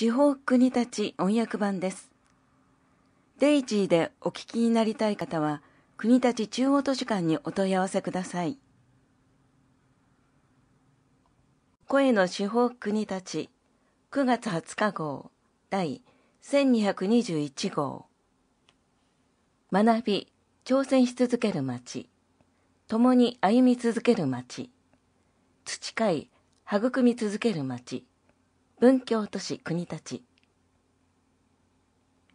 地方国立音訳版です。デイジーでお聞きになりたい方は、国立中央図書館にお問い合わせください。声の司法国立9月20日号第1221号学び挑戦し続ける街共に歩み続ける街培い育み続ける街文教都市国立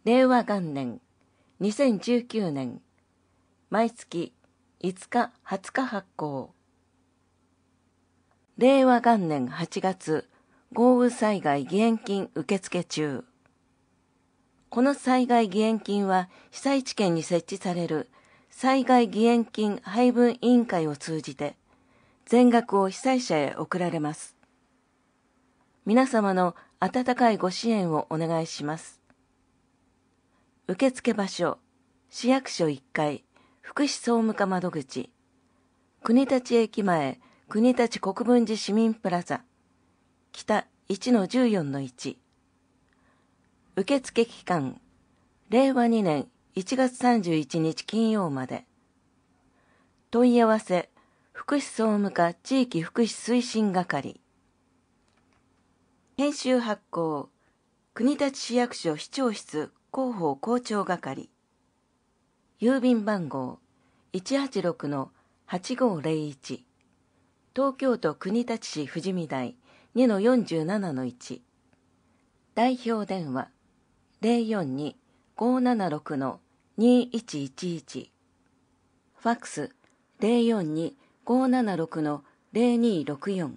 令和元年2019年毎月5日20日発行令和元年8月豪雨災害義援金受付中この災害義援金は被災地県に設置される災害義援金配分委員会を通じて全額を被災者へ送られます皆様の温かいご支援をお願いします。受付場所、市役所1階、福祉総務課窓口、国立駅前、国立国分寺市民プラザ、北1-14-1。受付期間、令和2年1月31日金曜まで。問い合わせ、福祉総務課地域福祉推進係。編集発行国立市役所市長室広報校長係郵便番号186 8501東京都国立市富士見台2 47 1代表電話042576 2111ファックス042576 0264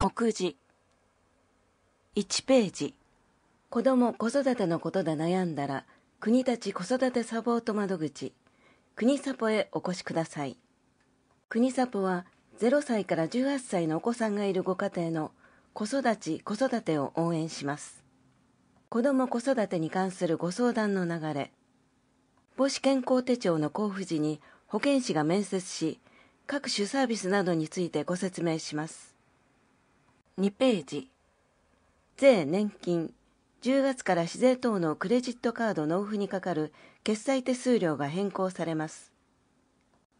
告示1ページ子ども子育てのことで悩んだら国立子育てサポート窓口国サポへお越しください国サポは0歳から18歳のお子さんがいるご家庭の子育ち子育てを応援します子ども子育てに関するご相談の流れ母子健康手帳の交付時に保健師が面接し各種サービスなどについてご説明します2ページ税年金10月から市税等のクレジットカード納付にかかる決済手数料が変更されます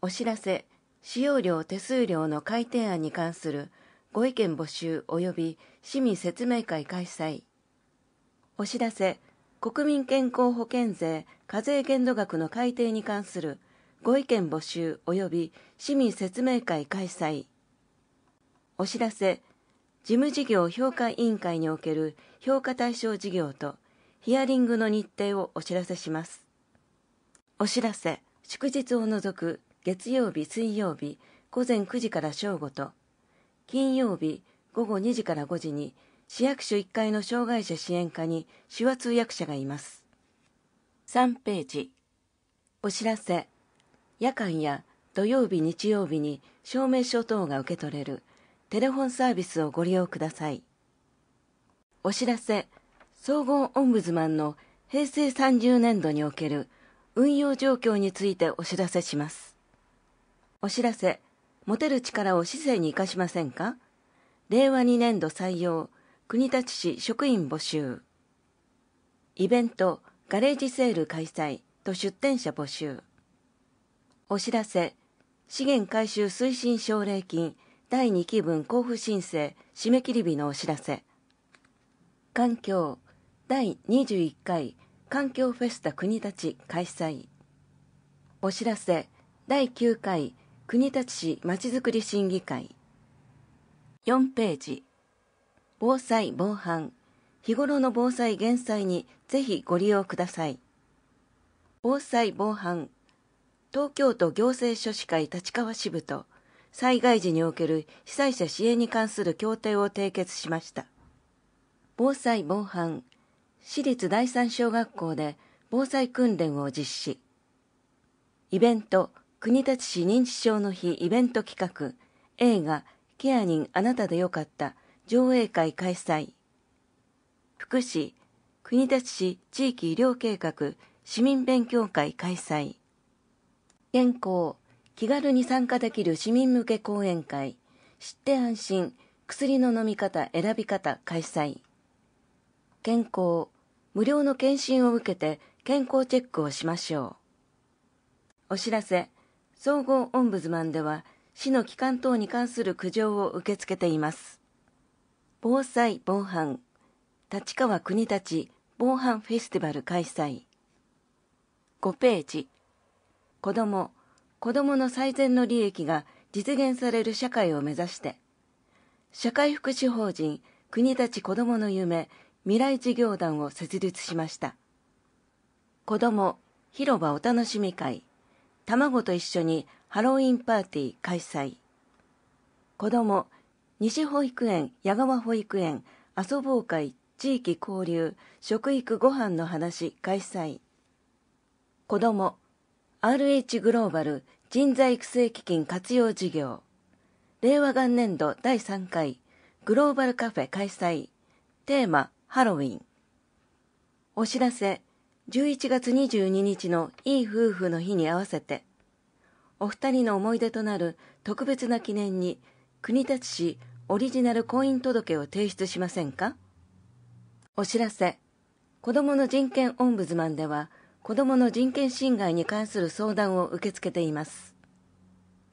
お知らせ使用料手数料の改定案に関するご意見募集及び市民説明会開催お知らせ国民健康保険税課税限度額の改定に関するご意見募集及び市民説明会開催お知らせ事務事業評価委員会における評価対象事業とヒアリングの日程をお知らせします。お知らせ、祝日を除く月曜日、水曜日午前9時から正午と、金曜日午後2時から5時に市役所1階の障害者支援課に手話通訳者がいます。3ページ。お知らせ。夜間や土曜日、日曜日に証明書等が受け取れるテレホンサービスをご利用ください。お知らせ、総合オンブズマンの平成30年度における運用状況についてお知らせします。お知らせ、持てる力を市政に生かしませんか令和2年度採用、国立市職員募集。イベント、ガレージセール開催と出店者募集。お知らせ、資源回収推進奨励金第2期分交付申請締め切り日のお知らせ環境第21回環境フェスタ国立開催お知らせ第9回国立市まちづくり審議会4ページ防災・防犯日頃の防災減災にぜひご利用ください防災・防犯東京都行政書士会立川支部と災害時における被災者支援に関する協定を締結しました。防災防犯、私立第三小学校で防災訓練を実施。イベント、国立市認知症の日イベント企画、映画、ケア人あなたでよかった、上映会開催。福祉、国立市地域医療計画市民勉強会開催。健康、気軽に参加できる市民向け講演会知って安心薬の飲み方選び方開催健康無料の検診を受けて健康チェックをしましょうお知らせ総合オンブズマンでは市の機関等に関する苦情を受け付けています防災防犯立川国立防犯フェスティバル開催5ページ子ども子どもの最善の利益が実現される社会を目指して社会福祉法人国立子どもの夢未来事業団を設立しました子ども広場お楽しみ会卵と一緒にハロウィンパーティー開催子ども西保育園矢川保育園遊ぼう会地域交流食育ご飯の話開催子ども RH グローバル人材育成基金活用事業令和元年度第3回グローバルカフェ開催テーマハロウィンお知らせ11月22日のいい夫婦の日に合わせてお二人の思い出となる特別な記念に国立市オリジナル婚姻届を提出しませんかお知らせ子どもの人権オンブズマンでは子どもの人権侵害に関する相談を受け付けています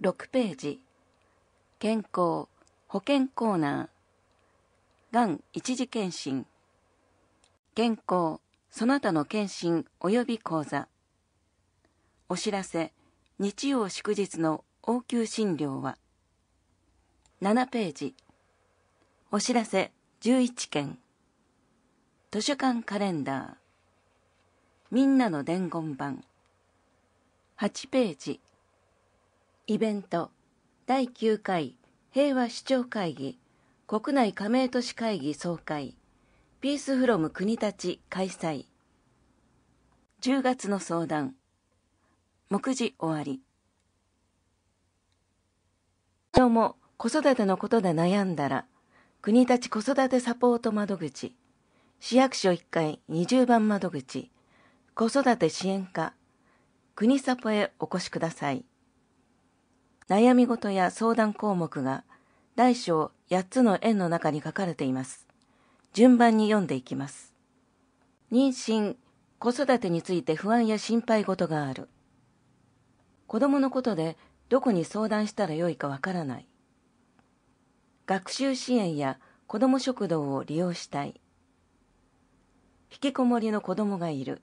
6ページ健康保健コーナーがん一時検診健康その他の検診及び講座お知らせ日曜祝日の応急診療は7ページお知らせ11件図書館カレンダーみんなの伝言版8ページイベント第9回平和市長会議国内加盟都市会議総会ピースフロム国立開催10月の相談目次終わり今日も子育てのことで悩んだら国立子育てサポート窓口市役所1階20番窓口子育て支援課国サポへお越しください悩み事や相談項目が大小8つの円の中に書かれています順番に読んでいきます妊娠子育てについて不安や心配事がある子供のことでどこに相談したらよいかわからない学習支援や子ども食堂を利用したい引きこもりの子どもがいる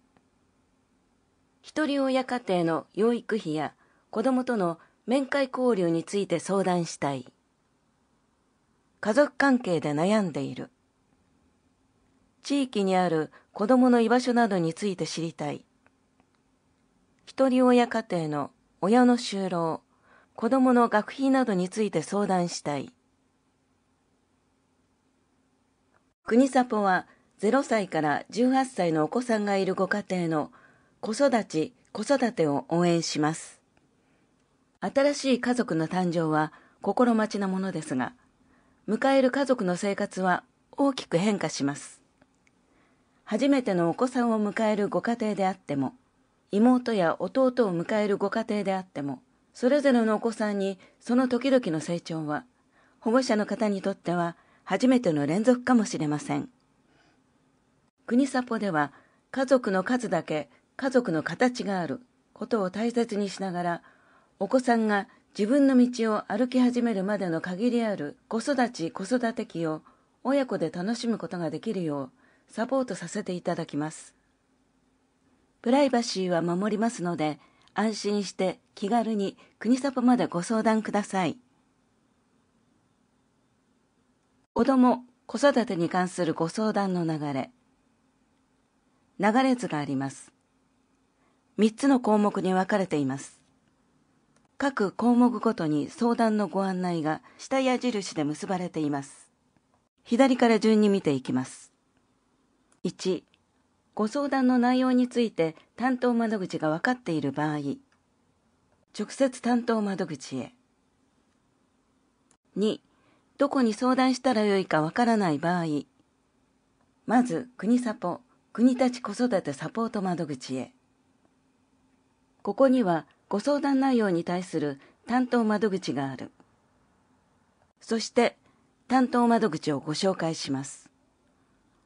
ひとり親家庭の養育費や子供との面会交流について相談したい。家族関係で悩んでいる。地域にある子供の居場所などについて知りたい。ひとり親家庭の親の就労、子供の学費などについて相談したい。国サポは0歳から18歳のお子さんがいるご家庭の子育ち・子育てを応援します。新しい家族の誕生は心待ちなものですが、迎える家族の生活は大きく変化します。初めてのお子さんを迎えるご家庭であっても、妹や弟を迎えるご家庭であっても、それぞれのお子さんにその時々の成長は、保護者の方にとっては初めての連続かもしれません。国サポでは、家族の数だけ家族の形があることを大切にしながら、お子さんが自分の道を歩き始めるまでの限りある子育ち子育て期を親子で楽しむことができるようサポートさせていただきます。プライバシーは守りますので、安心して気軽に国サポまでご相談ください。子供、子育てに関するご相談の流れ。流れ図があります。3つの項目に分かれています。各項目ごとに相談のご案内が下矢印で結ばれています。左から順に見ていきます。1、ご相談の内容について担当窓口が分かっている場合、直接担当窓口へ。2、どこに相談したらよいかわからない場合、まず、国サポ、国立子育てサポート窓口へ。ここにはご相談内容に対する担当窓口がある。そして、担当窓口をご紹介します。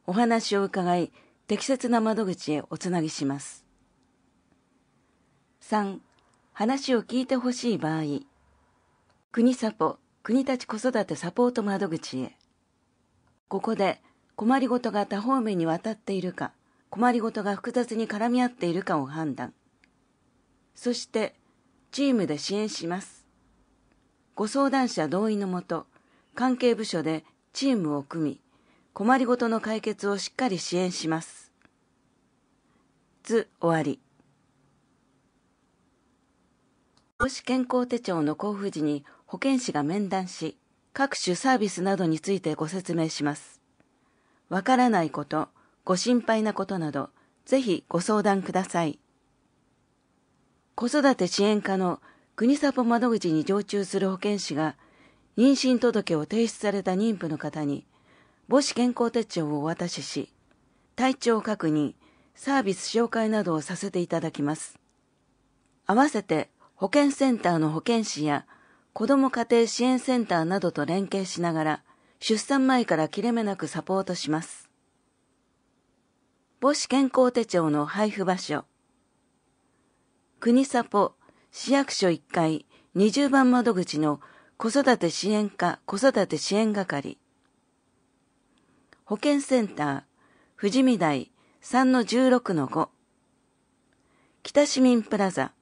お話を伺い、適切な窓口へおつなぎします。3. 話を聞いてほしい場合、国サポ、国立子育てサポート窓口へ。ここで困りごとが多方面にわたっているか、困りごとが複雑に絡み合っているかを判断。そして、チームで支援します。ご相談者同意のもと、関係部署でチームを組み、困りごとの解決をしっかり支援します。図終わり。母子健康手帳の交付時に保健師が面談し、各種サービスなどについてご説明します。わからないこと、ご心配なことなど、ぜひご相談ください。子育て支援課の国サポ窓口に常駐する保健師が妊娠届を提出された妊婦の方に母子健康手帳をお渡しし体調確認サービス紹介などをさせていただきます合わせて保健センターの保健師や子ども家庭支援センターなどと連携しながら出産前から切れ目なくサポートします母子健康手帳の配布場所国サポ市役所1階20番窓口の子育て支援課子育て支援係保健センター富士見台3の16の5北市民プラザ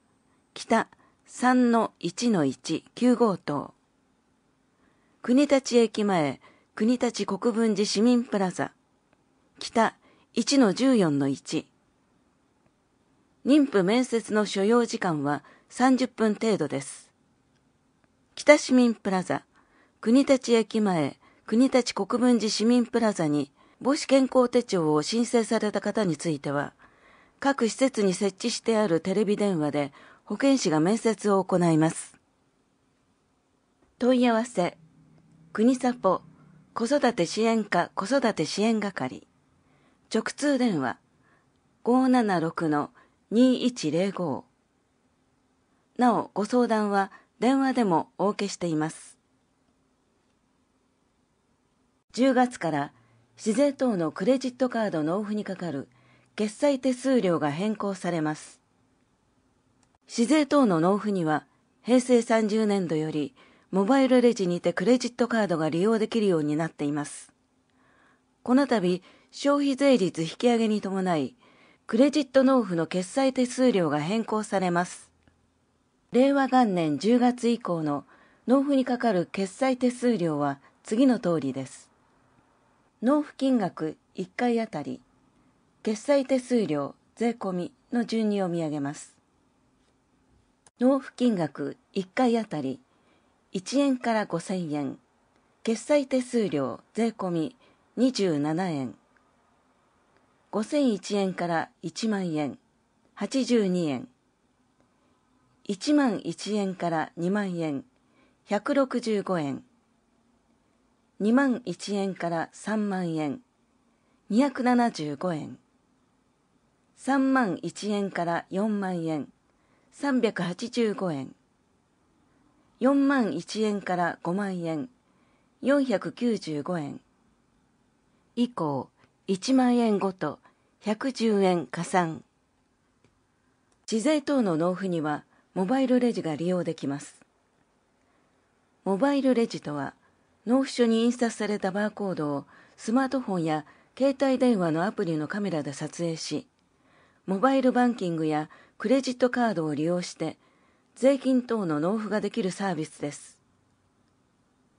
北3の1の1 9号棟国立駅前国立国分寺市民プラザ北1の14の1妊婦面接の所要時間は30分程度です。北市民プラザ、国立駅前、国立国分寺市民プラザに母子健康手帳を申請された方については、各施設に設置してあるテレビ電話で保健師が面接を行います。問い合わせ、国サポ、子育て支援課子育て支援係、直通電話、576の2105なおご相談は電話でもお受けしています10月から市税等のクレジットカード納付にかかる決済手数料が変更されます市税等の納付には平成30年度よりモバイルレジにてクレジットカードが利用できるようになっていますこの度消費税率引き上げに伴いクレジット納付の決済手数料が変更されます。令和元年10月以降の納付にかかる決済手数料は次の通りです。納付金額1回あたり、決済手数料、税込の順に読み上げます。納付金額1回あたり、1円から5000円、決済手数料、税込27円。5001円から1万円82円1万1円から2万円165円2万1円から3万円275円3万1円から4万円385円4万1円から5万円495円以降1万円ごと110円加算地税等の納付にはモバイルレジが利用できますモバイルレジとは納付書に印刷されたバーコードをスマートフォンや携帯電話のアプリのカメラで撮影しモバイルバンキングやクレジットカードを利用して税金等の納付ができるサービスです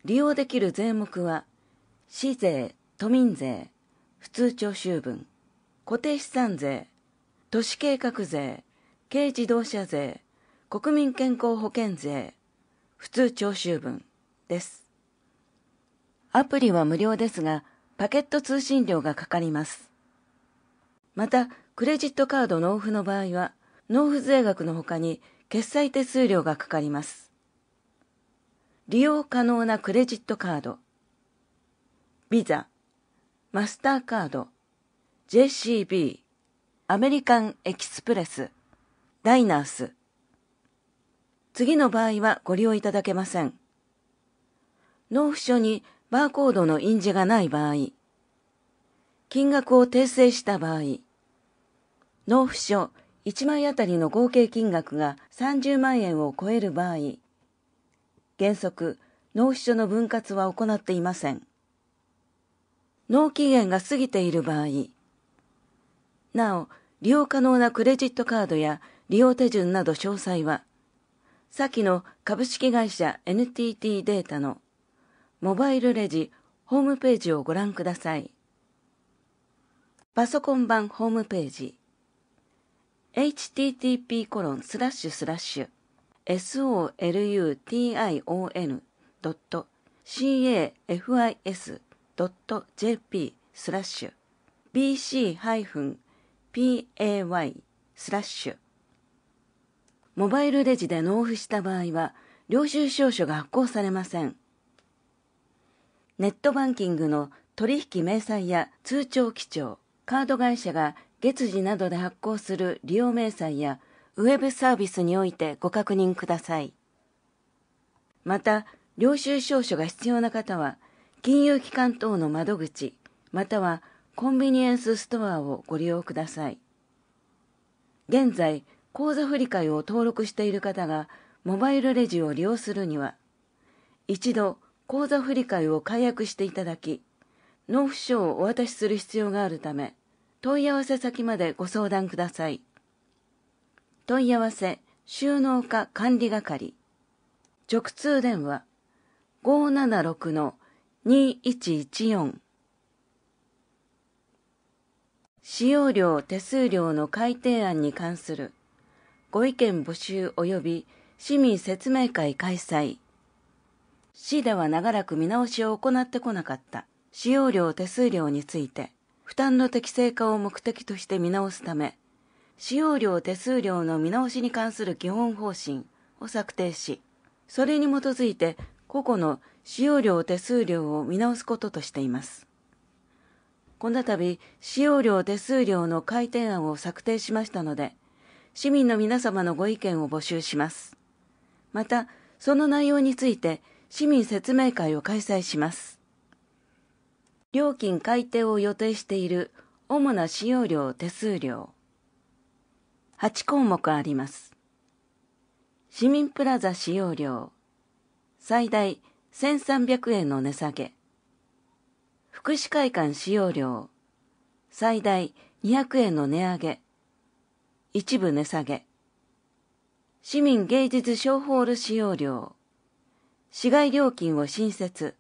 利用できる税目は市税都民税普通徴収分、固定資産税、都市計画税、軽自動車税、国民健康保険税、普通徴収分です。アプリは無料ですが、パケット通信料がかかります。また、クレジットカード納付の場合は、納付税額の他に決済手数料がかかります。利用可能なクレジットカード、ビザ、マスターカード、JCB、アメリカンエキスプレス、ダイナース。次の場合はご利用いただけません。納付書にバーコードの印字がない場合、金額を訂正した場合、納付書1枚あたりの合計金額が30万円を超える場合、原則、納付書の分割は行っていません。納期限が過ぎている場合、なお、利用可能なクレジットカードや利用手順など詳細は、先の株式会社 NTT データのモバイルレジホームページをご覧ください。パソコン版ホームページ http コロンスラッシュスラッシュ solution.cafis .jp スラッシュ bc-pay スラッシュモバイルレジで納付した場合は領収証書が発行されませんネットバンキングの取引明細や通帳記帳カード会社が月次などで発行する利用明細やウェブサービスにおいてご確認くださいまた領収証書が必要な方は金融機関等の窓口またはコンビニエンスストアをご利用ください現在口座振替を登録している方がモバイルレジを利用するには一度口座振替を解約していただき納付書をお渡しする必要があるため問い合わせ先までご相談ください問い合わせ収納課管理係直通電話576の2114使用料手数料の改定案に関するご意見募集及び市民説明会開催市では長らく見直しを行ってこなかった使用料手数料について負担の適正化を目的として見直すため使用料手数料の見直しに関する基本方針を策定しそれに基づいて個々の使用料手数料を見直すこととしています。この度、使用料手数料の改定案を策定しましたので、市民の皆様のご意見を募集します。また、その内容について、市民説明会を開催します。料金改定を予定している主な使用料手数料。8項目あります。市民プラザ使用料。最大1300円の値下げ。福祉会館使用料、最大200円の値上げ。一部値下げ。市民芸術小ホール使用料、市外料金を新設。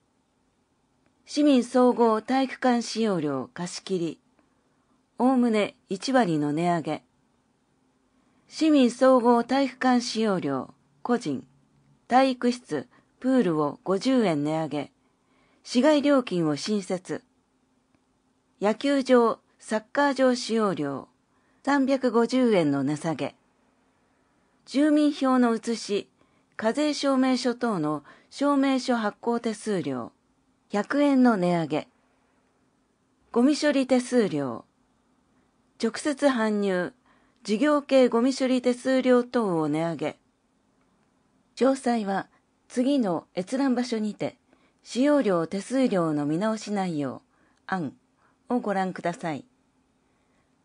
市民総合体育館使用料貸し切り、おおむね1割の値上げ。市民総合体育館使用料、個人、体育室、プールを50円値上げ、市外料金を新設、野球場、サッカー場使用料、350円の値下げ、住民票の写し、課税証明書等の証明書発行手数料、100円の値上げ、ゴミ処理手数料、直接搬入、事業系ゴミ処理手数料等を値上げ、詳細は次の閲覧場所にて、使用料手数料の見直し内容、案をご覧ください。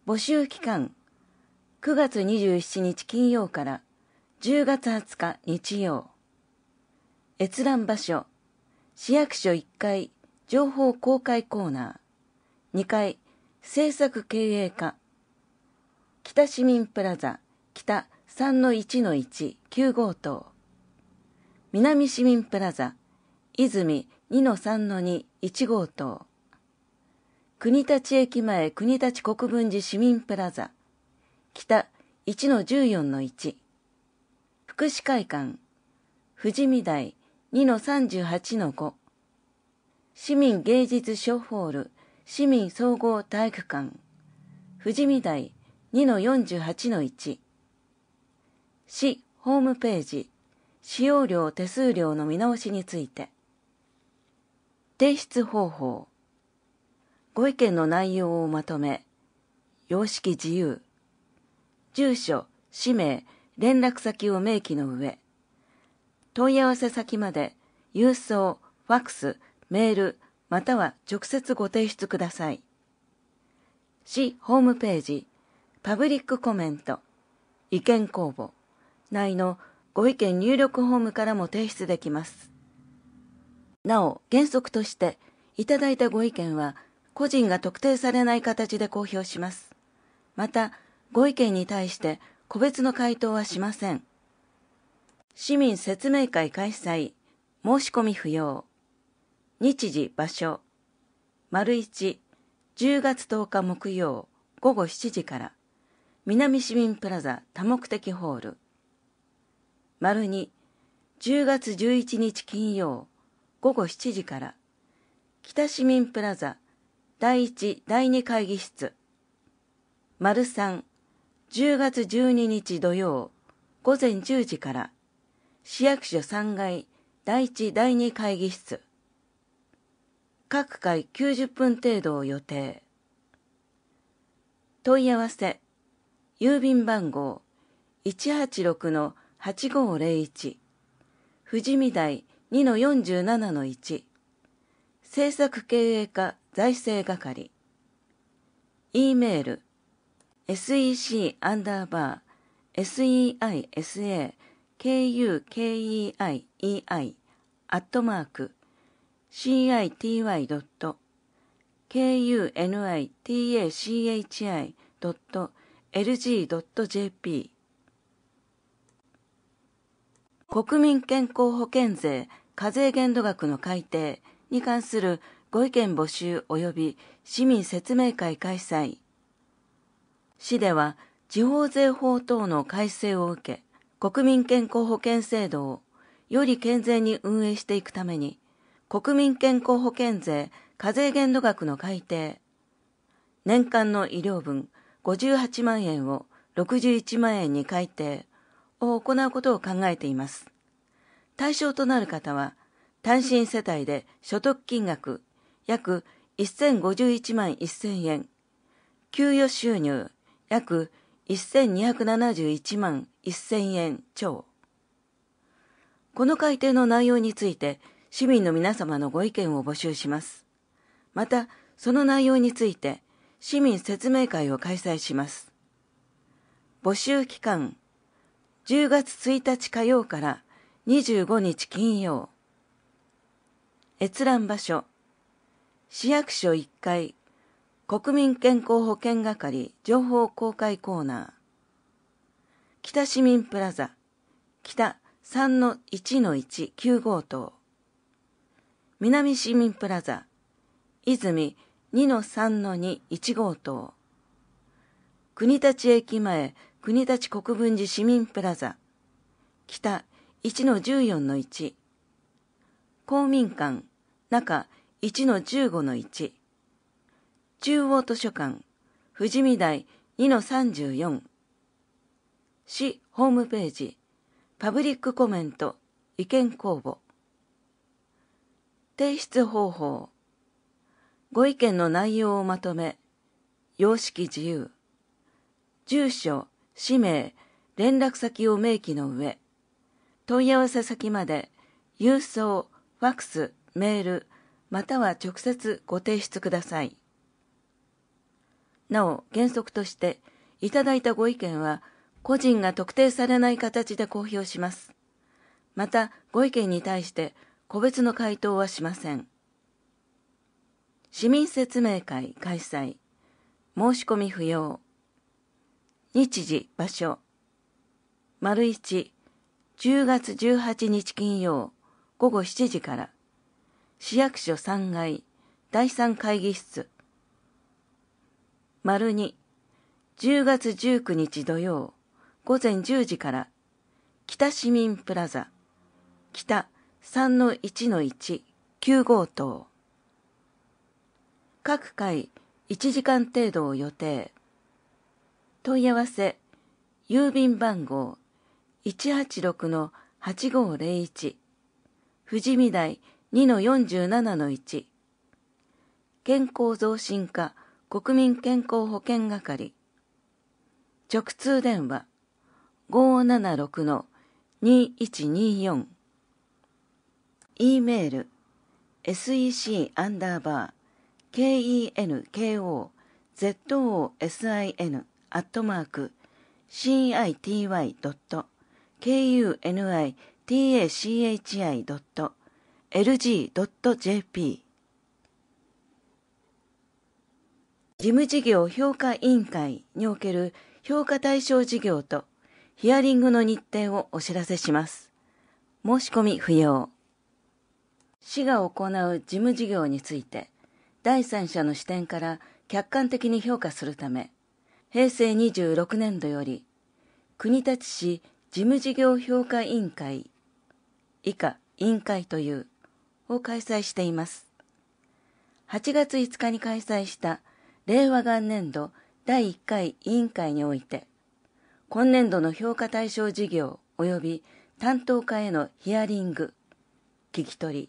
募集期間、9月27日金曜から10月20日日曜。閲覧場所、市役所1階情報公開コーナー、2階政策経営課、北市民プラザ北3-1-1、9号棟。南市民プラザ、泉2-3-2-1号棟、国立駅前国立国分寺市民プラザ、北1-14-1、福祉会館、富士見台2-38-5、市民芸術小ホール、市民総合体育館、富士見台2-48-1、市ホームページ使用料手数料の見直しについて提出方法ご意見の内容をまとめ様式自由住所氏名連絡先を明記の上問い合わせ先まで郵送ファクスメールまたは直接ご提出ください市ホームページパブリックコメント意見公募内の「ご意見入力ホームからも提出できます。なお、原則として、いただいたご意見は、個人が特定されない形で公表します。また、ご意見に対して個別の回答はしません。市民説明会開催、申し込み不要。日時、場所。丸1、10月10日木曜午後7時から、南市民プラザ多目的ホール。丸2、10月11日金曜午後7時から、北市民プラザ第1第2会議室、丸3、10月12日土曜午前10時から、市役所3階第1第2会議室、各回90分程度を予定。問い合わせ、郵便番号186の8501富士見台2-47-1政策経営課財政係 E メール sec アンダーバー seisa kukeei アットマーク city.kunitachi.lg.jp 国民健康保険税課税限度額の改定に関するご意見募集及び市民説明会開催。市では地方税法等の改正を受け、国民健康保険制度をより健全に運営していくために、国民健康保険税課税限度額の改定、年間の医療分58万円を61万円に改定、を行うことを考えています。対象となる方は、単身世帯で所得金額約1051万1000円、給与収入約1271万1000円超。この改定の内容について市民の皆様のご意見を募集します。また、その内容について市民説明会を開催します。募集期間10月1日火曜から25日金曜閲覧場所市役所1階国民健康保険係情報公開コーナー北市民プラザ北3 1 1 9号棟南市民プラザ泉2-3-2-1号棟国立駅前国立国分寺市民プラザ、北1-14-1、公民館、中1-15-1、中央図書館、富士見台2-34、市ホームページ、パブリックコメント、意見公募。提出方法。ご意見の内容をまとめ、様式自由。住所、氏名、連絡先を明記の上、問い合わせ先まで郵送、ファックス、メール、または直接ご提出ください。なお、原則として、いただいたご意見は、個人が特定されない形で公表します。また、ご意見に対して、個別の回答はしません。市民説明会開催。申し込み不要。日時、場所。丸一、10月18日金曜、午後7時から。市役所3階、第3会議室。丸二、10月19日土曜、午前10時から。北市民プラザ。北3-1-1、9号棟。各回1時間程度を予定。問い合わせ郵便番号186-8501富士見台2-47-1健康増進課国民健康保険係直通電話576-2124 E メール sec アンダーバー kenko zosin アットマーク city.kunitachi.lg.jp 事務事業評価委員会における評価対象事業とヒアリングの日程をお知らせします。申し込み不要。市が行う事務事業について、第三者の視点から客観的に評価するため、平成26年度より国立市事務事業評価委員会以下委員会というを開催しています8月5日に開催した令和元年度第1回委員会において今年度の評価対象事業及び担当課へのヒアリング聞き取り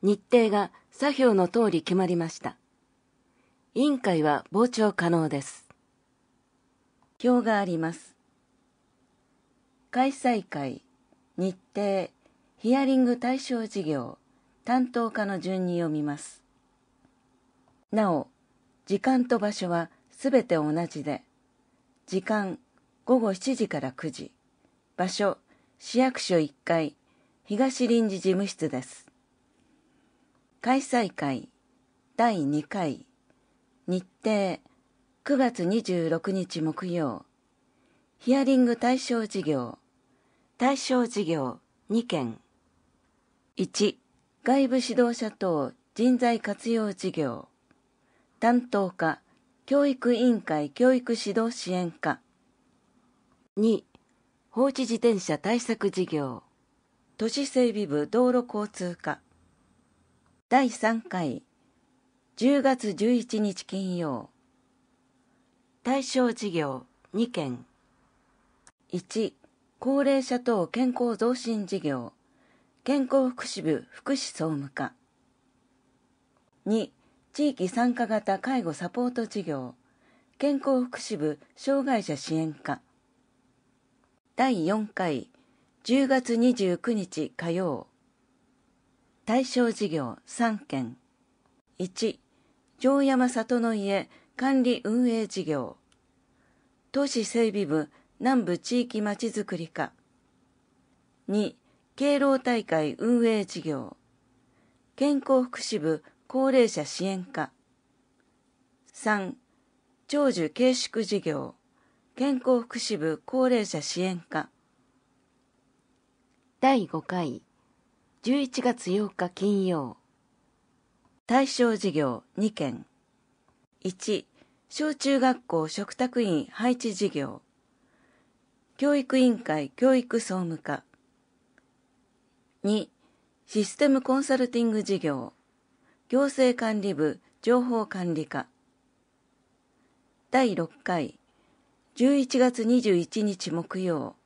日程が作業の通り決まりました委員会は傍聴可能です表があります。開催会、日程、ヒアリング対象事業、担当課の順に読みます。なお、時間と場所はすべて同じで、時間午後7時から9時、場所市役所1階東臨時事務室です。開催会第2回日程9月26日木曜ヒアリング対象事業対象事業2件1外部指導者等人材活用事業担当課教育委員会教育指導支援課2放置自転車対策事業都市整備部道路交通課第3回10月11日金曜対象事業2件1高齢者等健康増進事業健康福祉部福祉総務課2地域参加型介護サポート事業健康福祉部障害者支援課第4回10月29日火曜対象事業3件1城山里の家管理運営事業都市整備部南部地域まちづくり課2敬老大会運営事業健康福祉部高齢者支援課3長寿慶縮事業健康福祉部高齢者支援課第5回11月8日金曜対象事業2件1小中学校食卓員配置事業教育委員会教育総務課2システムコンサルティング事業行政管理部情報管理課第6回11月21日木曜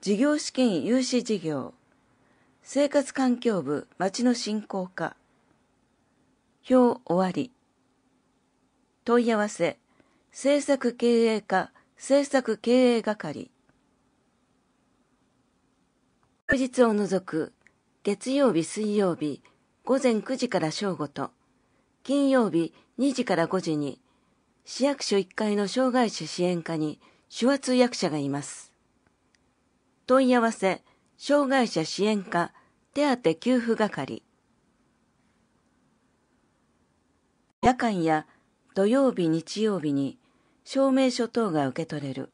事業資金融資事業生活環境部町の振興課表終わり問い合わせ政策経営課政策経営係祝日を除く月曜日水曜日午前9時から正午と金曜日2時から5時に市役所1階の障害者支援課に手話通訳者がいます問い合わせ障害者支援課手当給付係夜間や土曜日日曜日に証明書等が受け取れる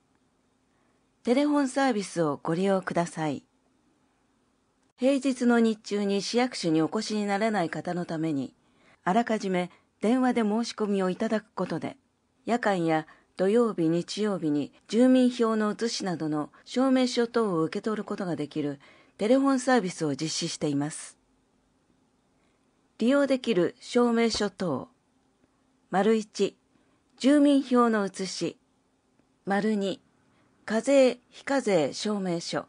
テレホンサービスをご利用ください平日の日中に市役所にお越しになれない方のためにあらかじめ電話で申し込みをいただくことで夜間や土曜日日曜日に住民票の写しなどの証明書等を受け取ることができるテレホンサービスを実施しています利用できる証明書等丸1、住民票の写し。丸2、課税・非課税証明書。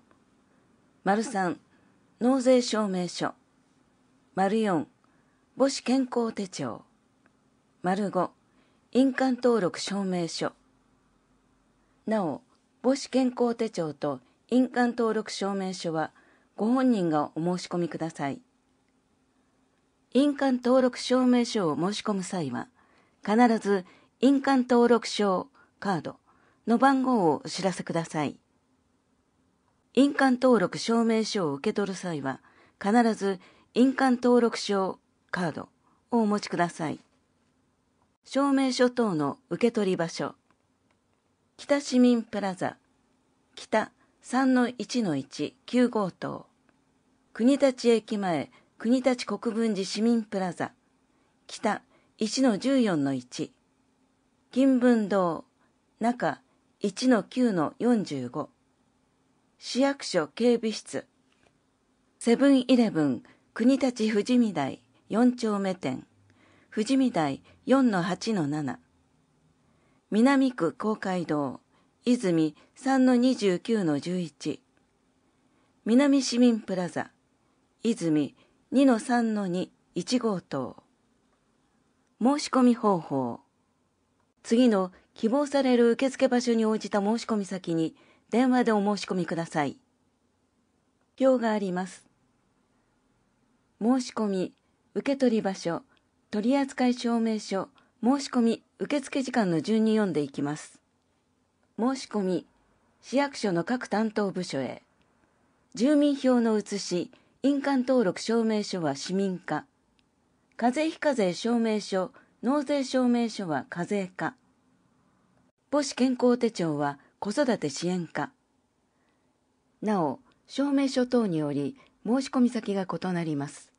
丸3、納税証明書。丸4、母子健康手帳。丸5、印鑑登録証明書。なお、母子健康手帳と印鑑登録証明書は、ご本人がお申し込みください。印鑑登録証明書を申し込む際は、必ず印鑑登録証カードの番号をお知らせください。印鑑登録証明書を受け取る際は、必ず印鑑登録証カードをお持ちください。証明書等の受け取り場所。北市民プラザ、北3-1-1-9号棟、国立駅前、国立国分寺市民プラザ、北1の14の1金文堂中1の9の45市役所警備室セブンイレブン国立富士見台4丁目店富士見台4の8の7南区公会堂泉3の29の11南市民プラザ泉2の3の2 1号棟申し込み方法次の希望される受付場所に応じた申し込み先に電話でお申し込みください表があります申し込み受け取り場所取扱証明書申し込み受付時間の順に読んでいきます申し込み市役所の各担当部署へ住民票の写し印鑑登録証明書は市民課課税非課税証明書、納税証明書は課税課。母子健康手帳は子育て支援課。なお、証明書等により申し込み先が異なります。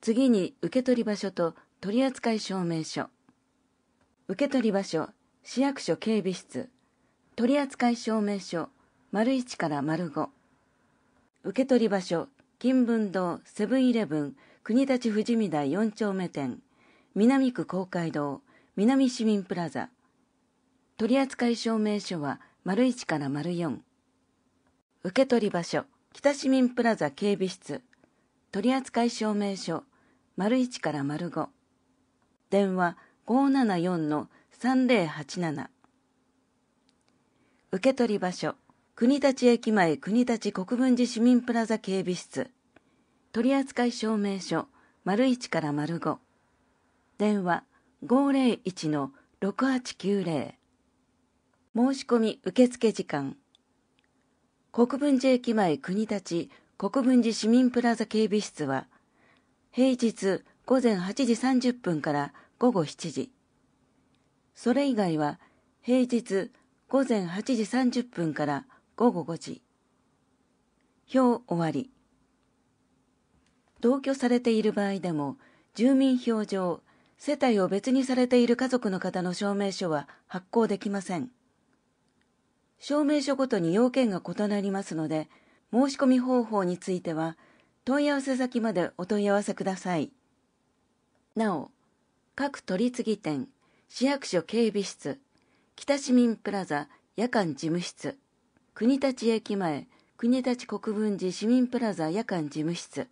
次に受取場所と取扱証明書。受取場所、市役所警備室。取扱証明書、丸1から丸5。受取場所、金文堂、セブンイレブン、国立富士見台4丁目店、南区公会堂、南市民プラザ。取扱証明書は、丸1から丸4。受取場所、北市民プラザ警備室。取扱証明書、丸1から丸5。電話574-3087。受取場所、国立駅前国立国分寺市民プラザ警備室。取扱証明書丸1から丸5電話501の6890申し込み受付時間国分寺駅前国立国分寺市民プラザ警備室は平日午前8時30分から午後7時それ以外は平日午前8時30分から午後5時表終わり同居されている場合でも、住民票上、世帯を別にされている家族の方の証明書は発行できません。証明書ごとに要件が異なりますので、申し込み方法については、問い合わせ先までお問い合わせください。なお、各取次店、市役所警備室、北市民プラザ夜間事務室、国立駅前、国立国分寺市民プラザ夜間事務室、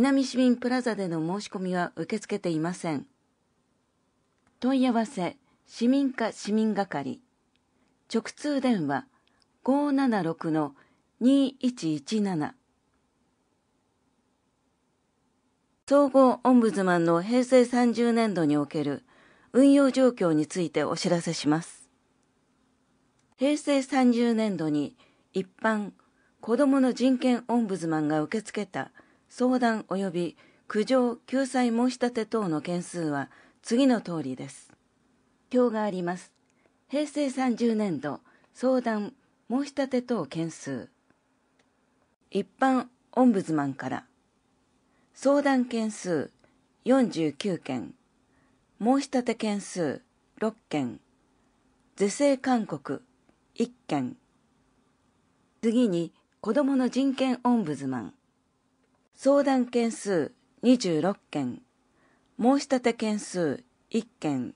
南市民プラザでの申し込みは受け付けていません。問い合わせ、市民課市民係。直通電話576-2117。総合オンブズマンの平成30年度における運用状況についてお知らせします。平成30年度に一般子どもの人権オンブズマンが受け付けた相談及び苦情・救済申し立て等の件数は次の通りです。表があります。平成30年度相談申し立て等件数一般オンブズマンから相談件数49件申し立て件数6件是正勧告1件次に子どもの人権オンブズマン相談件数26件、申し立て件数1件、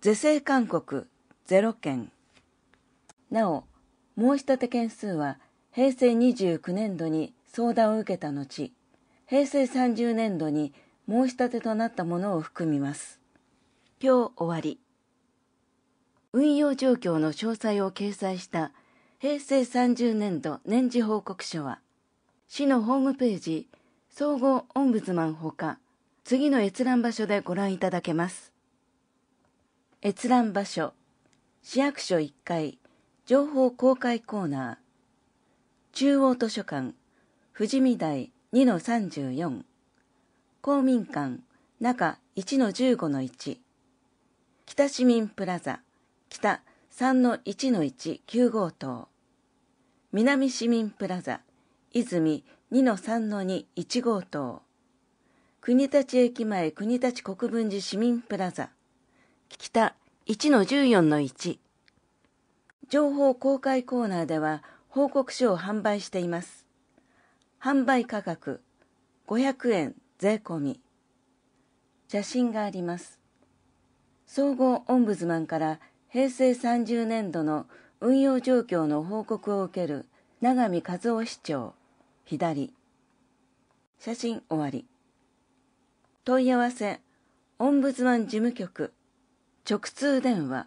是正勧告0件。なお、申し立て件数は平成29年度に相談を受けた後、平成30年度に申し立てとなったものを含みます。日終わり。運用状況の詳細を掲載した平成30年度年次報告書は、市のホームページ総合オンブズマンほか次の閲覧場所でご覧いただけます閲覧場所市役所1階情報公開コーナー中央図書館富士見台2-34公民館中1-15-1北市民プラザ北3-1-1 9号棟南市民プラザ泉2-3-21号棟国立駅前国立国分寺市民プラザ北1-14-1情報公開コーナーでは報告書を販売しています販売価格500円税込み写真があります総合オンブズマンから平成30年度の運用状況の報告を受ける永見和夫市長左写真終わり問い合わせオンブズマン事務局直通電話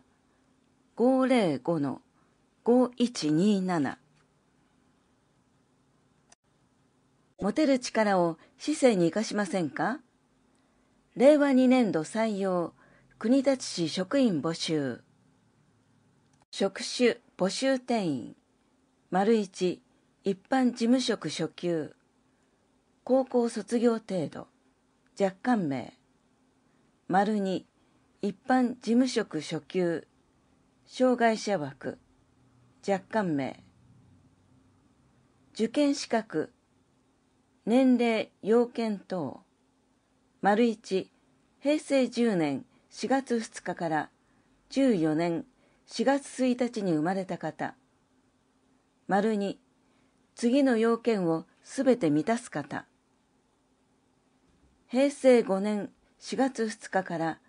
505-5127持てる力を市政に生かしませんか令和2年度採用国立市職員募集職種募集定員丸1一般事務職初級高校卒業程度若干名丸2一般事務職初級障害者枠若干名受験資格年齢要件等丸1平成10年4月2日から14年4月1日に生まれた方丸2次の要件をすべて満たす方。平成5年4月2日から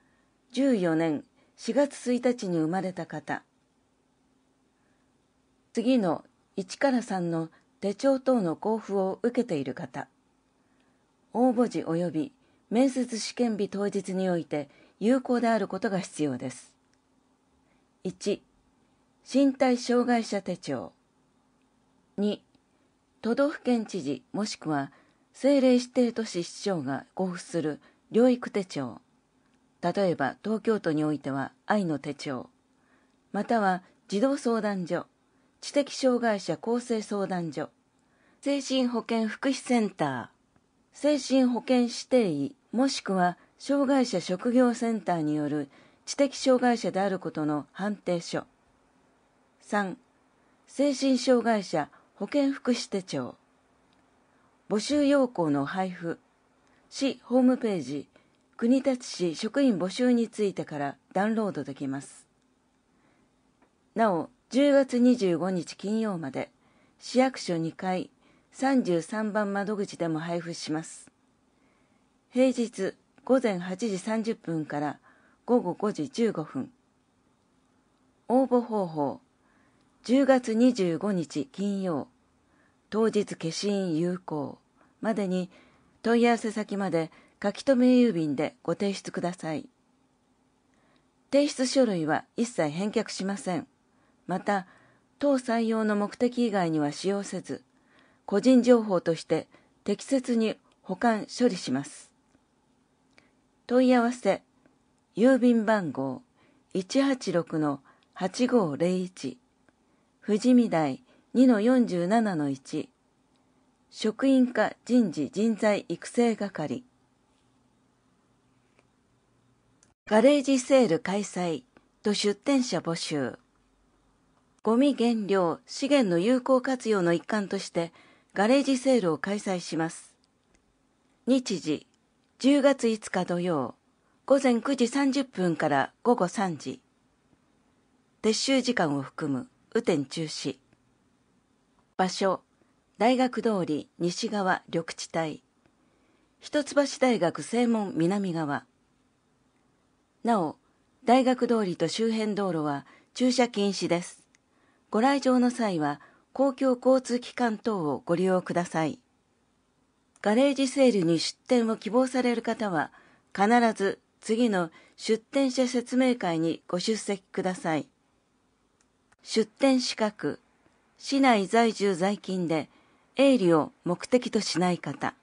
14年4月1日に生まれた方。次の1から3の手帳等の交付を受けている方。応募時及び面接試験日当日において有効であることが必要です。1、身体障害者手帳。2、都道府県知事もしくは政令指定都市市長が交付する療育手帳例えば東京都においては愛の手帳または児童相談所知的障害者厚生相談所精神保健福祉センター精神保健指定医もしくは障害者職業センターによる知的障害者であることの判定書3精神障害者保健福祉手帳募集要項の配布市ホームページ国立市職員募集についてからダウンロードできますなお10月25日金曜まで市役所2階33番窓口でも配布します平日午前8時30分から午後5時15分応募方法10月25日金曜、当日消印有効までに問い合わせ先まで書き留め郵便でご提出ください。提出書類は一切返却しません。また、当採用の目的以外には使用せず、個人情報として適切に保管処理します。問い合わせ、郵便番号186-8501富士見台2-47-1職員課人事人材育成係ガレージセール開催と出店者募集ゴミ減量資源の有効活用の一環としてガレージセールを開催します日時10月5日土曜午前9時30分から午後3時撤収時間を含む雨天中止場所大学通り西側緑地帯一橋大学正門南側なお大学通りと周辺道路は駐車禁止ですご来場の際は公共交通機関等をご利用くださいガレージセールに出店を希望される方は必ず次の出店者説明会にご出席ください。出店資格、市内在住在勤で営利を目的としない方。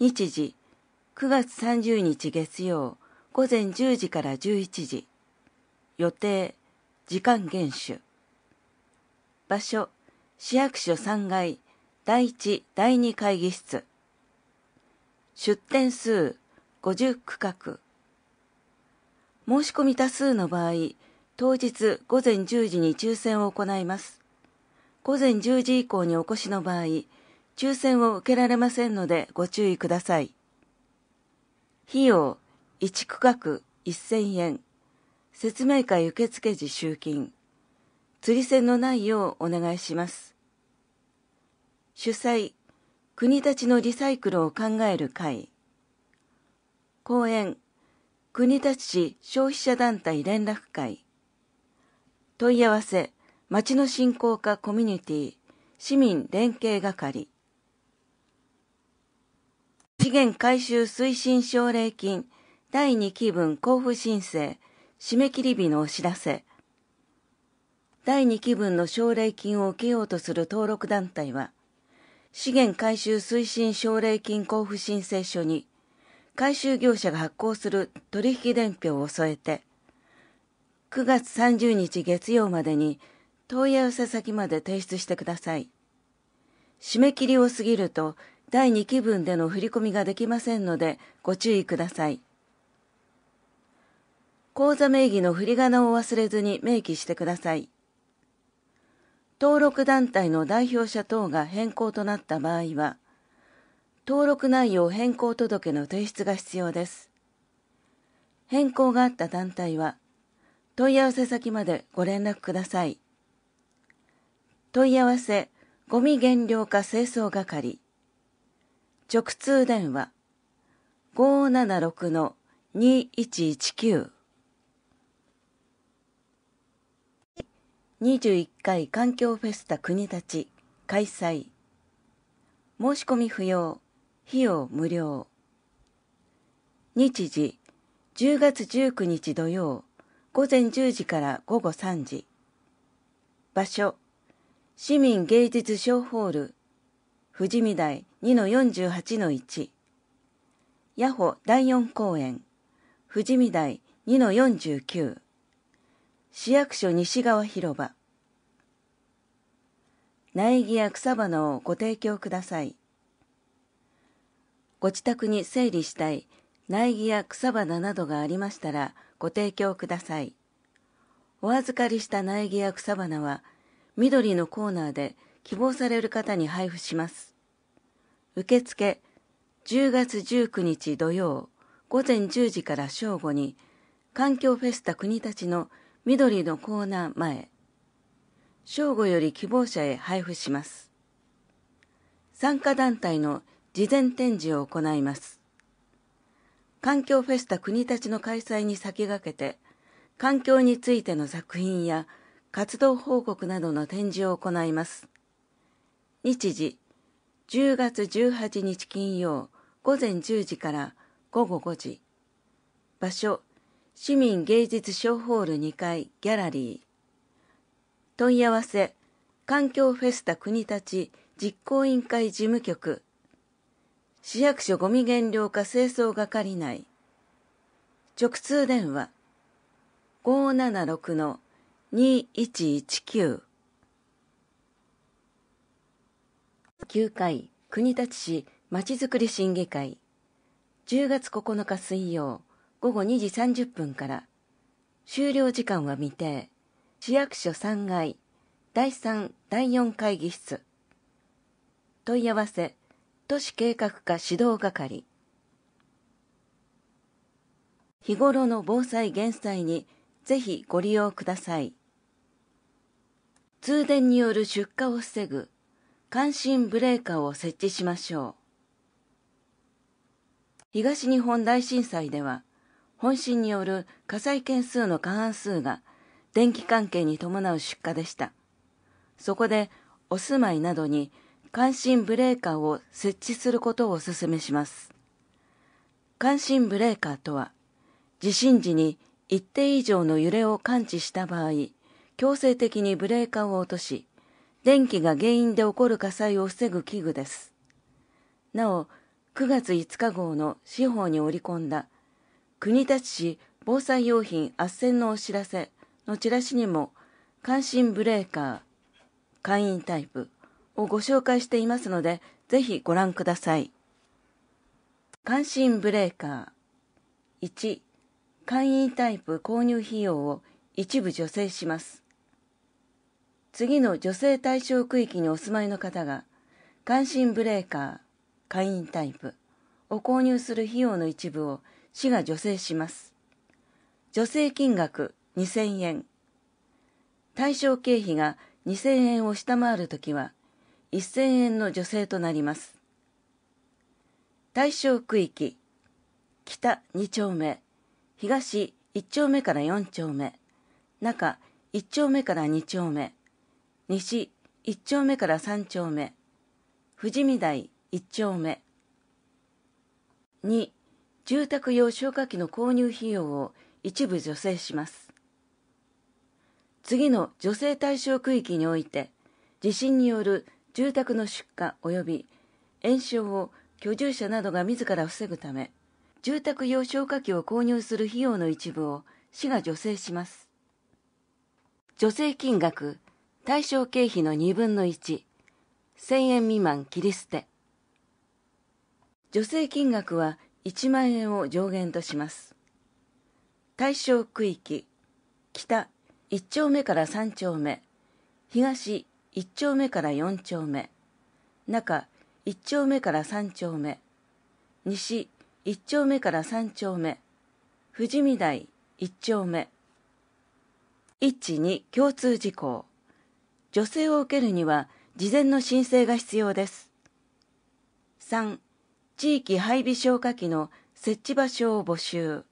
日時、9月30日月曜午前10時から11時。予定、時間厳守。場所、市役所3階、第1、第2会議室。出店数、50区画。申し込み多数の場合、当日午前10時に抽選を行います。午前10時以降にお越しの場合、抽選を受けられませんのでご注意ください。費用、1区画1000円。説明会受付時集金。釣り線のないようお願いします。主催、国立のリサイクルを考える会。講演、国立市消費者団体連絡会。問い合わせ町の振興課コミュニティ市民連携係資源回収推進奨励金第2期分交付申請締め切り日のお知らせ第2期分の奨励金を受けようとする登録団体は資源回収推進奨励金交付申請書に回収業者が発行する取引伝票を添えて9月30日月曜までに問い合わせ先まで提出してください。締め切りを過ぎると第2期分での振り込みができませんのでご注意ください。口座名義の振り仮名を忘れずに明記してください。登録団体の代表者等が変更となった場合は、登録内容変更届の提出が必要です。変更があった団体は、問い合わせ先までご連絡ください。問い合わせ、ゴミ減量化清掃係。直通電話、576-2119。21回環境フェスタ国立開催申し込み不要費用無料日時10月19日土曜午前10時から午後3時場所市民芸術小ホール富士見台2-48-1ヤホ第4公園富士見台2-49市役所西側広場苗木や草花をご提供くださいご自宅に整理したい苗木や草花などがありましたらご提供ください。お預かりした苗木や草花は、緑のコーナーで希望される方に配布します。受付、10月19日土曜午前10時から正午に、環境フェスタ国立の緑のコーナー前、正午より希望者へ配布します。参加団体の事前展示を行います。環境フェスタ国立の開催に先駆けて、環境についての作品や活動報告などの展示を行います。日時、10月18日金曜午前10時から午後5時。場所、市民芸術小ホール2階ギャラリー。問い合わせ、環境フェスタ国立実行委員会事務局市役所ゴミ減量化清掃係内直通電話576 2119 9回国立市まちづくり審議会10月9日水曜午後2時30分から終了時間は未定市役所3階第3第4会議室問い合わせ都市計画課指導係日頃の防災減災にぜひご利用ください通電による出火を防ぐ関心ブレーカーを設置しましょう東日本大震災では本震による火災件数の過半数が電気関係に伴う出火でしたそこでお住まいなどに関心ブレーカーを設置することをお勧めします。関心ブレーカーとは、地震時に一定以上の揺れを感知した場合、強制的にブレーカーを落とし、電気が原因で起こる火災を防ぐ器具です。なお、9月5日号の司法に織り込んだ、国立市防災用品斡旋のお知らせのチラシにも、関心ブレーカー、会員タイプ、をご紹介していますので、ぜひご覧ください。関心ブレーカー。1、簡易タイプ購入費用を一部助成します。次の助成対象区域にお住まいの方が、関心ブレーカー、会員タイプを購入する費用の一部を市が助成します。助成金額2000円。対象経費が2000円を下回るときは、1000円の助成となります。対象区域、北2丁目、東1丁目から4丁目、中1丁目から2丁目、西1丁目から3丁目、富士見台1丁目。2、住宅用消火器の購入費用を一部助成します。次の助成対象区域において、地震による住宅の出火及び延焼を居住者などが自ら防ぐため住宅用消火器を購入する費用の一部を市が助成します助成金額対象経費の2分の1 1000円未満切り捨て助成金額は1万円を上限とします対象区域北1丁目から3丁目東1丁目から4丁目中1丁目から3丁目西1丁目から3丁目富士見台1丁目12共通事項助成を受けるには事前の申請が必要です3地域配備消火器の設置場所を募集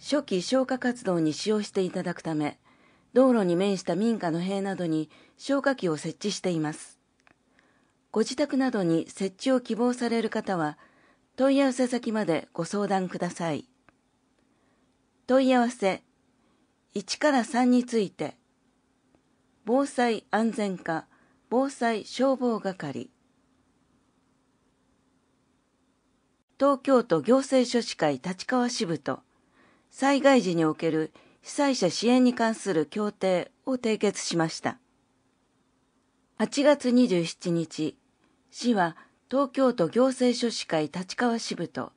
初期消火活動に使用していただくため道路に面した民家の塀などに消火器を設置しています。ご自宅などに設置を希望される方は、問い合わせ先までご相談ください。問い合わせ1から3について、防災安全課防災消防係東京都行政書士会立川支部と災害時における被災者支援に関する協定を締結しました。8月27日、市は東京都行政書士会立川支部と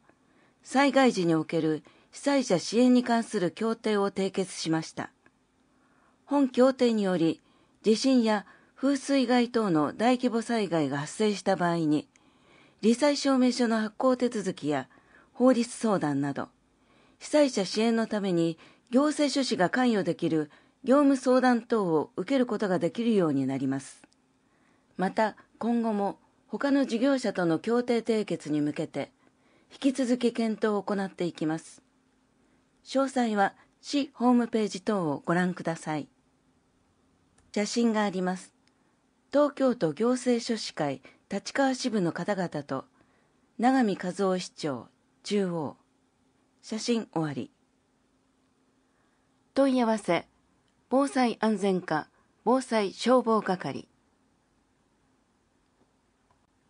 災害時における被災者支援に関する協定を締結しました。本協定により、地震や風水害等の大規模災害が発生した場合に、理災証明書の発行手続きや法律相談など、被災者支援のために行政書士が関与できる業務相談等を受けることができるようになります。また今後も他の事業者との協定締結に向けて引き続き検討を行っていきます詳細は市ホームページ等をご覧ください写真があります東京都行政書士会立川支部の方々と永見和夫市長中央写真終わり問い合わせ防災安全課防災消防係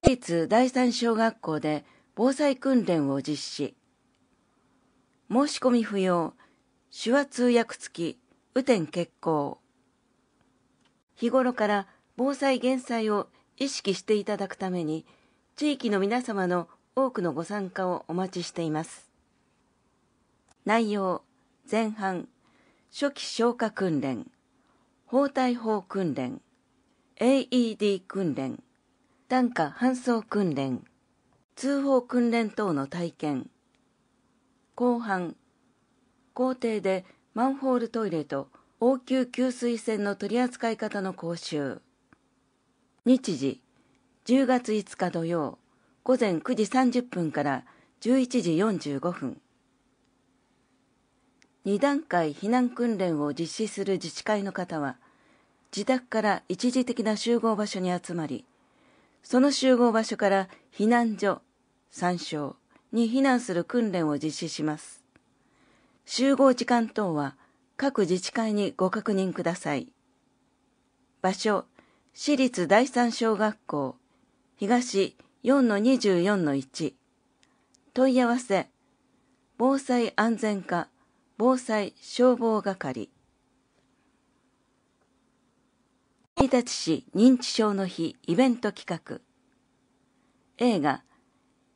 立第三小学校で防災訓練を実施。申し込み不要、手話通訳付き、雨天決行。日頃から防災減災を意識していただくために、地域の皆様の多くのご参加をお待ちしています。内容、前半、初期消火訓練、包帯法訓練、AED 訓練、単価搬送訓練通報訓練等の体験後半校庭でマンホールトイレと応急給水栓の取り扱い方の講習日時10月5日土曜午前9時30分から11時45分2段階避難訓練を実施する自治会の方は自宅から一時的な集合場所に集まりその集合場所から避難所、参照に避難する訓練を実施します。集合時間等は各自治会にご確認ください。場所、私立第三小学校、東4-24-1。問い合わせ、防災安全課、防災消防係。国立市認知症の日イベント企画映画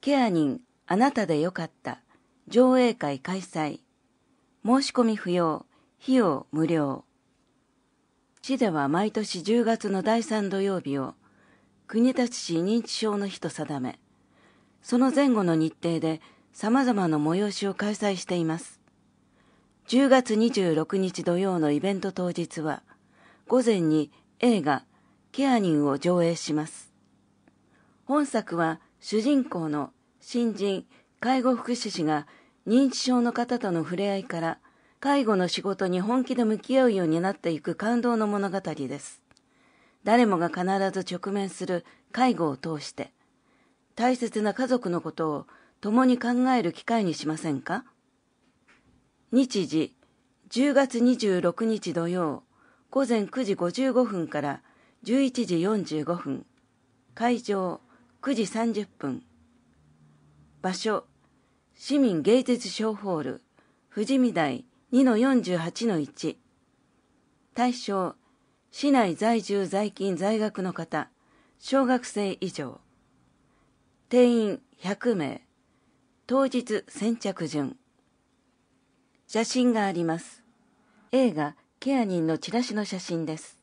ケア人あなたでよかった上映会開催申し込み不要費用無料市では毎年10月の第3土曜日を国立市認知症の日と定めその前後の日程で様々な催しを開催しています10月26日土曜のイベント当日は午前に映画ケアニンを上映します。本作は主人公の新人介護福祉士が認知症の方との触れ合いから介護の仕事に本気で向き合うようになっていく感動の物語です。誰もが必ず直面する介護を通して大切な家族のことを共に考える機会にしませんか日時10月26日土曜午前9時55分から11時45分、会場9時30分、場所市民芸術小ホール富士見台2-48-1対象市内在住在勤在学の方小学生以上定員100名当日先着順写真があります映画ケア人のチラシの写真です。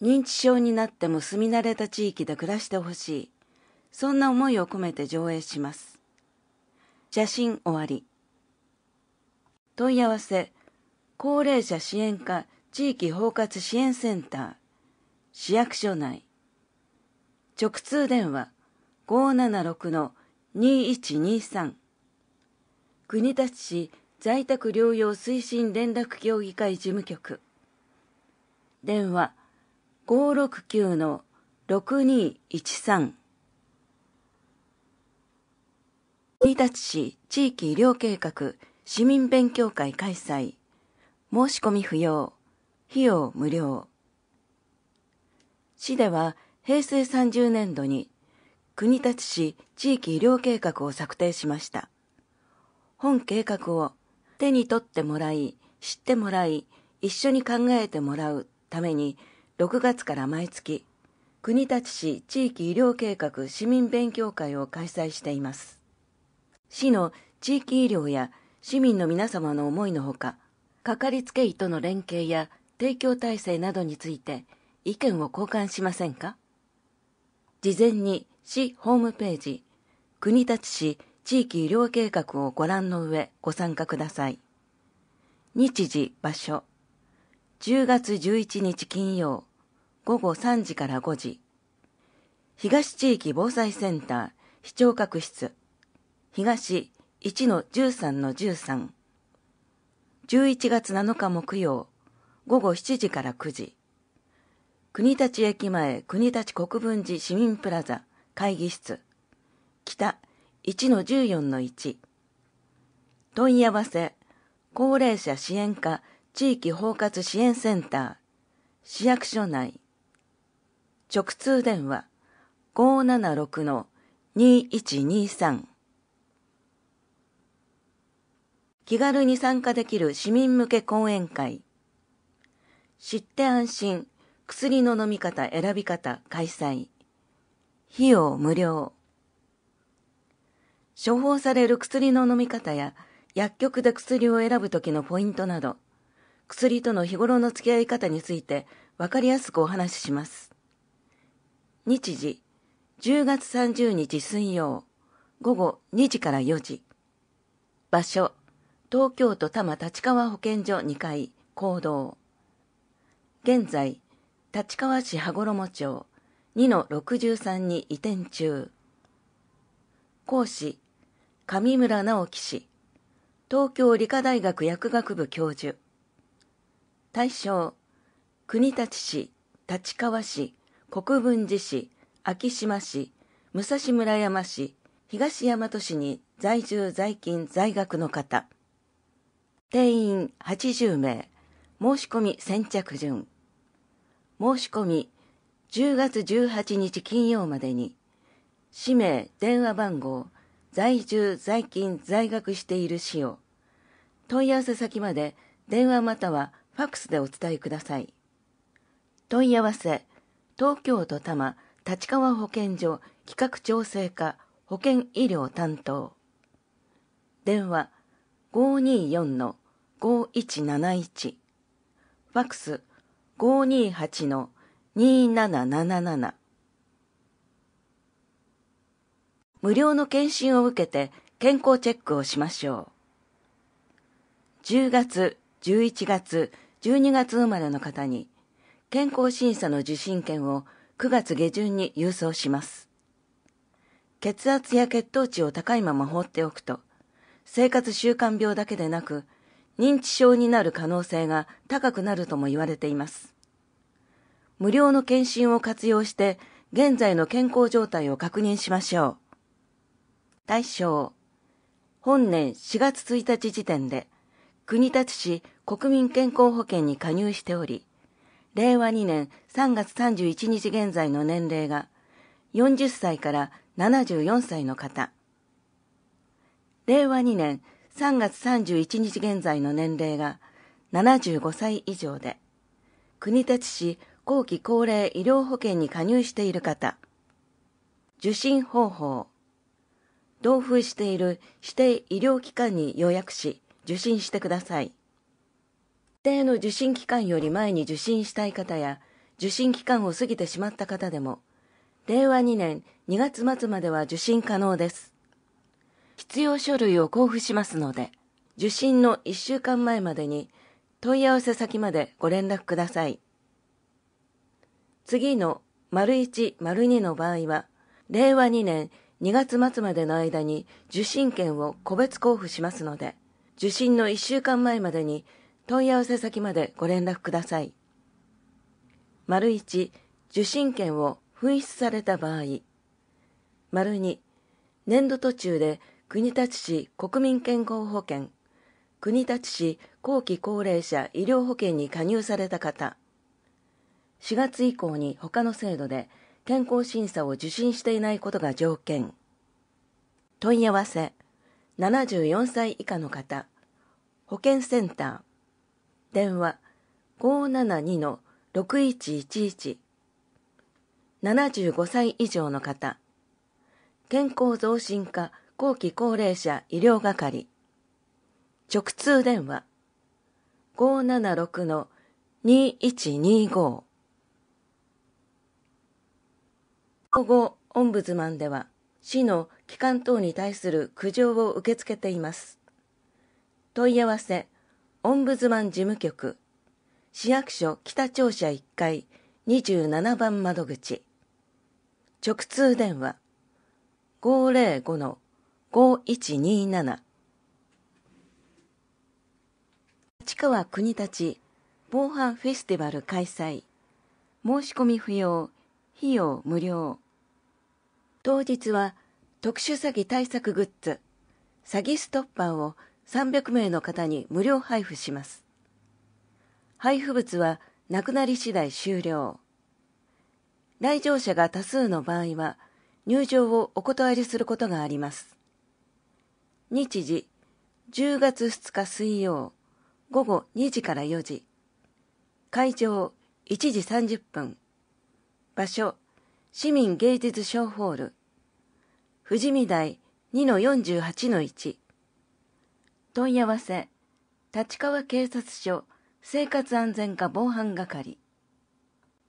認知症になっても住み慣れた地域で暮らしてほしい。そんな思いを込めて上映します。写真終わり。問い合わせ、高齢者支援課地域包括支援センター、市役所内。直通電話576-2123。国立市在宅療養推進連絡協議会事務局電話569の6213国立市地域医療計画市民勉強会開催申し込み不要費用無料市では平成30年度に国立市地域医療計画を策定しました本計画を手に取ってもらい知ってもらい一緒に考えてもらうために6月から毎月国立市地域医療計画市民勉強会を開催しています市の地域医療や市民の皆様の思いのほかかかりつけ医との連携や提供体制などについて意見を交換しませんか事前に市ホームページ国立市地域医療計画をご覧の上ご参加ください。日時、場所。10月11日金曜午後3時から5時。東地域防災センター市長閣室。東1-13-13。11月7日木曜午後7時から9時。国立駅前国立国分寺市民プラザ会議室。北1の14の1問い合わせ高齢者支援課地域包括支援センター市役所内直通電話576の2123気軽に参加できる市民向け講演会知って安心薬の飲み方選び方開催費用無料処方される薬の飲み方や薬局で薬を選ぶ時のポイントなど、薬との日頃の付き合い方について分かりやすくお話しします。日時、10月30日水曜、午後2時から4時。場所、東京都多摩立川保健所2階、行動。現在、立川市羽衣町2-63に移転中。講師、上村直樹氏、東京理科大学薬学部教授。対象、国立市、立川市、国分寺市、昭島市、武蔵村山市、東大和市に在住在勤在学の方。定員80名、申し込み先着順。申し込み10月18日金曜までに、氏名、電話番号、在住、在勤、在学している仕様。問い合わせ先まで電話またはファックスでお伝えください。問い合わせ、東京都多摩立川保健所企画調整課保健医療担当。電話524-5171。ファックス528-2777。無料の検診を受けて健康チェックをしましょう。10月、11月、12月生まれの方に健康審査の受診券を9月下旬に郵送します。血圧や血糖値を高いまま放っておくと、生活習慣病だけでなく、認知症になる可能性が高くなるとも言われています。無料の検診を活用して、現在の健康状態を確認しましょう。対象。本年4月1日時点で、国立市国民健康保険に加入しており、令和2年3月31日現在の年齢が40歳から74歳の方。令和2年3月31日現在の年齢が75歳以上で、国立市後期高齢医療保険に加入している方。受診方法。同封している指定医療機関に予約し受診してください指定の受診期間より前に受診したい方や受診期間を過ぎてしまった方でも令和2年2月末までは受診可能です必要書類を交付しますので受診の1週間前までに問い合わせ先までご連絡ください次の1丸2の場合は令和2年2月末までの間に受信券を個別交付しますので、受信の1週間前までに問い合わせ先までご連絡ください。丸1、受信券を紛失された場合。丸2、年度途中で国立市国民健康保険、国立市後期高齢者医療保険に加入された方、4月以降に他の制度で健康審査を受診していないことが条件問い合わせ74歳以下の方保健センター電話572-6111 75歳以上の方健康増進課後期高齢者医療係直通電話576-2125統合オンブズマンでは、市の機関等に対する苦情を受け付けています。問い合わせ、オンブズマン事務局、市役所北庁舎1階27番窓口、直通電話、505-5127、市川国立防犯フェスティバル開催、申し込み不要費用無料当日は特殊詐欺対策グッズ詐欺ストッパーを300名の方に無料配布します配布物はなくなり次第終了来場者が多数の場合は入場をお断りすることがあります日時10月2日水曜午後2時から4時会場1時30分場所、市民芸術小ホール、富士見台2-48-1、問い合わせ、立川警察署生活安全課防犯係、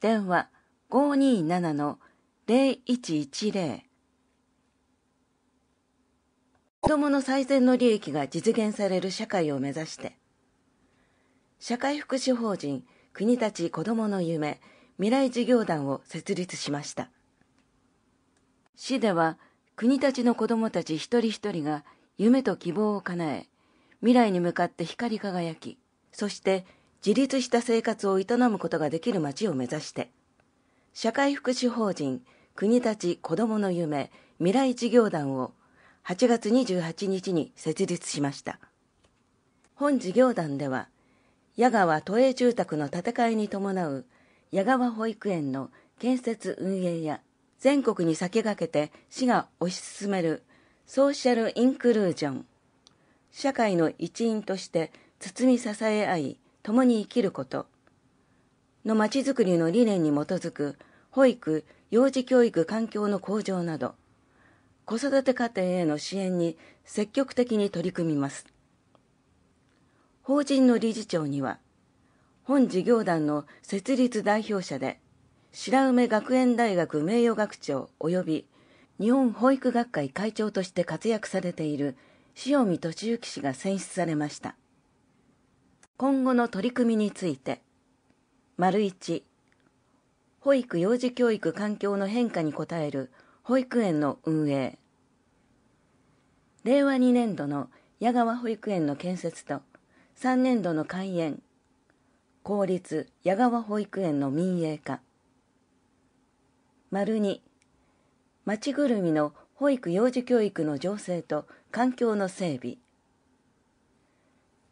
電話527-0110、子供の最善の利益が実現される社会を目指して、社会福祉法人国立子供の夢未来事業団を設立しました市では国立の子どもたち一人一人が夢と希望を叶え未来に向かって光り輝きそして自立した生活を営むことができる街を目指して社会福祉法人国立子どもの夢未来事業団を8月28日に設立しました本事業団では矢川都営住宅の建て替えに伴う矢川保育園の建設運営や全国に先駆けて市が推し進めるソーシャルインクルージョン社会の一員として包み支え合い共に生きることのまちづくりの理念に基づく保育・幼児教育環境の向上など子育て家庭への支援に積極的に取り組みます法人の理事長には本事業団の設立代表者で白梅学園大学名誉学長及び日本保育学会会長として活躍されている塩見俊之氏が選出されました今後の取り組みについて丸1保育幼児教育環境の変化に応える保育園の運営令和2年度の矢川保育園の建設と3年度の開園公立矢川保育園の民営化丸2町ぐるみの保育幼児教育の情勢と環境の整備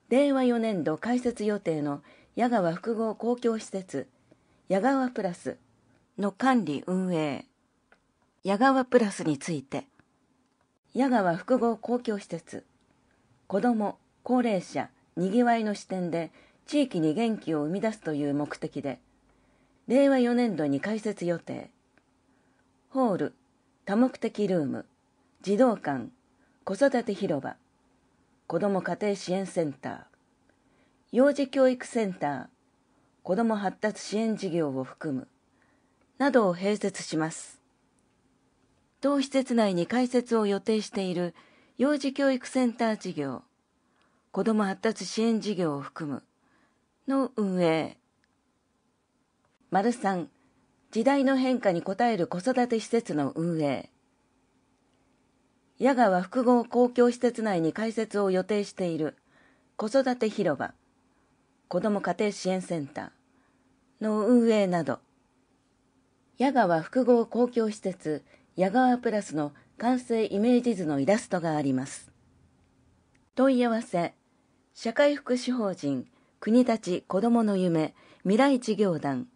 令和4年度開設予定の矢川複合公共施設矢川プラスの管理運営矢川プラスについて矢川複合公共施設子ども高齢者にぎわいの視点で地域に元気を生み出すという目的で、令和4年度に開設予定、ホール、多目的ルーム、児童館、子育て広場、子ども家庭支援センター、幼児教育センター、子ども発達支援事業を含む、などを併設します。当施設内に開設を予定している幼児教育センター事業、子ども発達支援事業を含むの運営丸3時代の変化に応える子育て施設の運営矢川複合公共施設内に開設を予定している子育て広場子ども家庭支援センターの運営など矢川複合公共施設矢川プラスの完成イメージ図のイラストがあります問い合わせ社会福祉法人国立子どもの夢未来事業団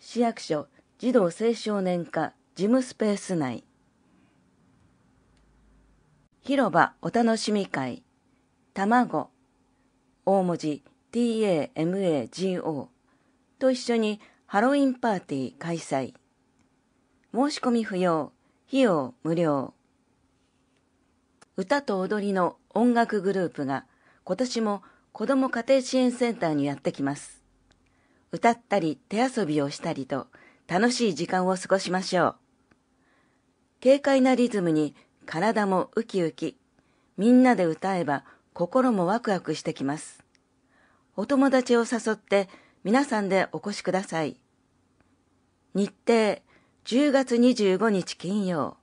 市役所児童青少年課事務スペース内広場お楽しみ会卵大文字 TAMAGO と一緒にハロウィンパーティー開催申し込み不要費用無料歌と踊りの音楽グループが今年も子ども家庭支援センターにやってきます。歌ったり手遊びをしたりと楽しい時間を過ごしましょう。軽快なリズムに体もウキウキ、みんなで歌えば心もワクワクしてきます。お友達を誘って皆さんでお越しください。日程10月25日金曜。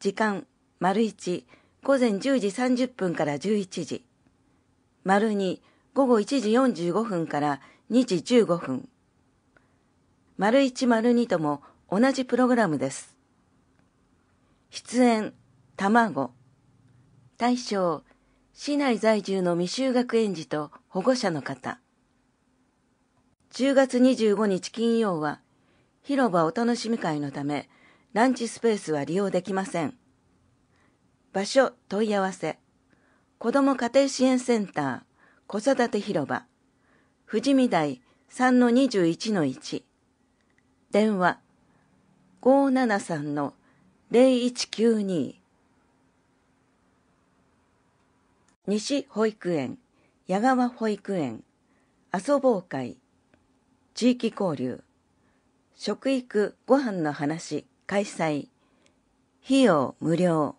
時間、丸1、午前10時30分から11時。丸2、午後1時45分から2時15分。丸1、丸2とも同じプログラムです。出演、卵。対象、市内在住の未就学園児と保護者の方。10月25日金曜は、広場お楽しみ会のため、ランチスペースは利用できません。場所問い合わせ子ども家庭支援センター子育て広場富士見台3-21-1電話573-0192西保育園矢川保育園遊ぼう会地域交流食育ご飯の話開催費用無料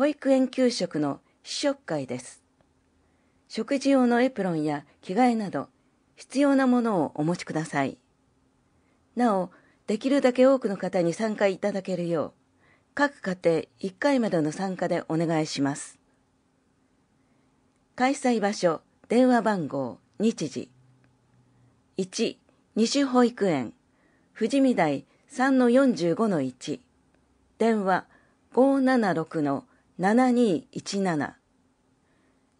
保育園給食の試食会です。食事用のエプロンや着替えなど必要なものをお持ちください。なお、できるだけ多くの方に参加いただけるよう、各家庭1回までの参加でお願いします。開催場所、電話番号、日時。1、西保育園、富士見台3-45-1。電話576-1 7217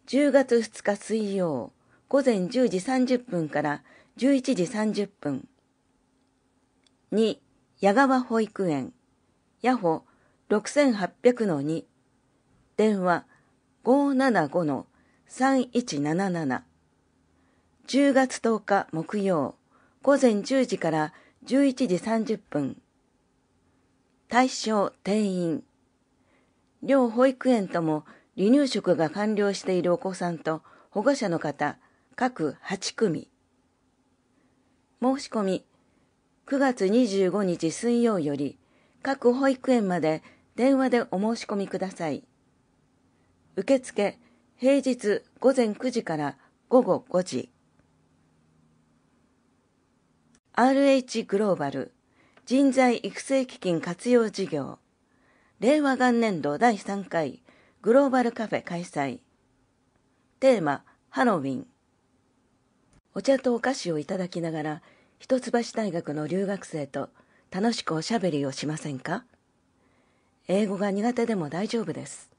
10月2日水曜午前10時30分から11時30分2矢川保育園ヤホ6800の2電話575 3177 10月10日木曜午前10時から11時30分対象定員両保育園とも離乳食が完了しているお子さんと保護者の方、各8組。申し込み、9月25日水曜より、各保育園まで電話でお申し込みください。受付、平日午前9時から午後5時。RH グローバル人材育成基金活用事業令和元年度第3回グローバルカフェ開催テーマハロウィンお茶とお菓子をいただきながら一橋大学の留学生と楽しくおしゃべりをしませんか英語が苦手でも大丈夫です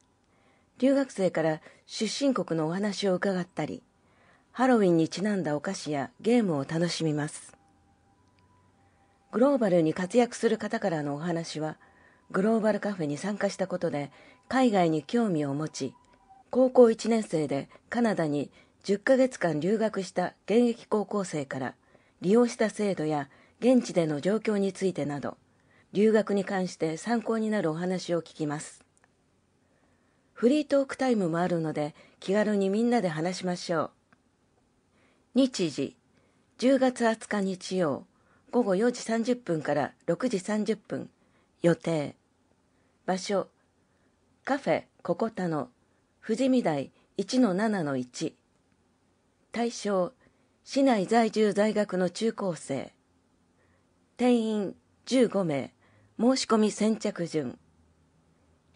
留学生から出身国のお話を伺ったりハロウィンにちなんだお菓子やゲームを楽しみますグローバルに活躍する方からのお話はグローバルカフェに参加したことで海外に興味を持ち高校1年生でカナダに10ヶ月間留学した現役高校生から利用した制度や現地での状況についてなど留学に関して参考になるお話を聞きますフリートークタイムもあるので気軽にみんなで話しましょう日時10月20日日曜午後4時30分から6時30分予定場所カフェココタの富士見台1-7-1対象市内在住在学の中高生定員15名申し込み先着順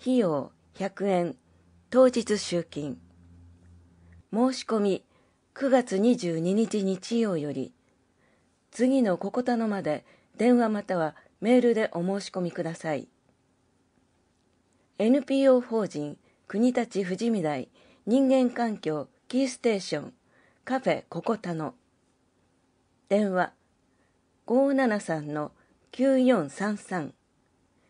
費用100円当日集金申し込み9月22日日曜より次のここたのまで電話またはメールでお申し込みください。NPO 法人国立富士見台人間環境キーステーションカフェココタの電話573-9433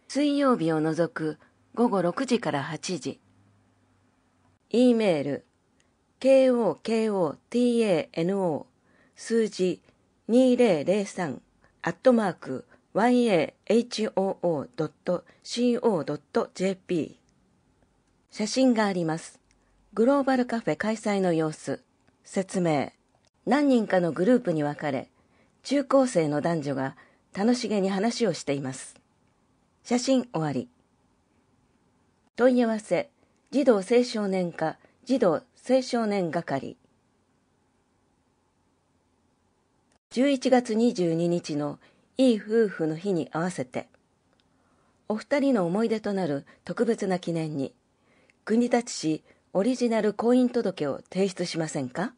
水曜日を除く午後6時から8時 E メール kokotano 数字2003アットマーク yahoo.co.jp 写真があります。グローバルカフェ開催の様子。説明。何人かのグループに分かれ、中高生の男女が楽しげに話をしています。写真終わり。問い合わせ、児童青少年課、児童青少年係。11月22日のいい夫婦の日に合わせて、お二人の思い出となる特別な記念に、国立市オリジナル婚姻届を提出しませんか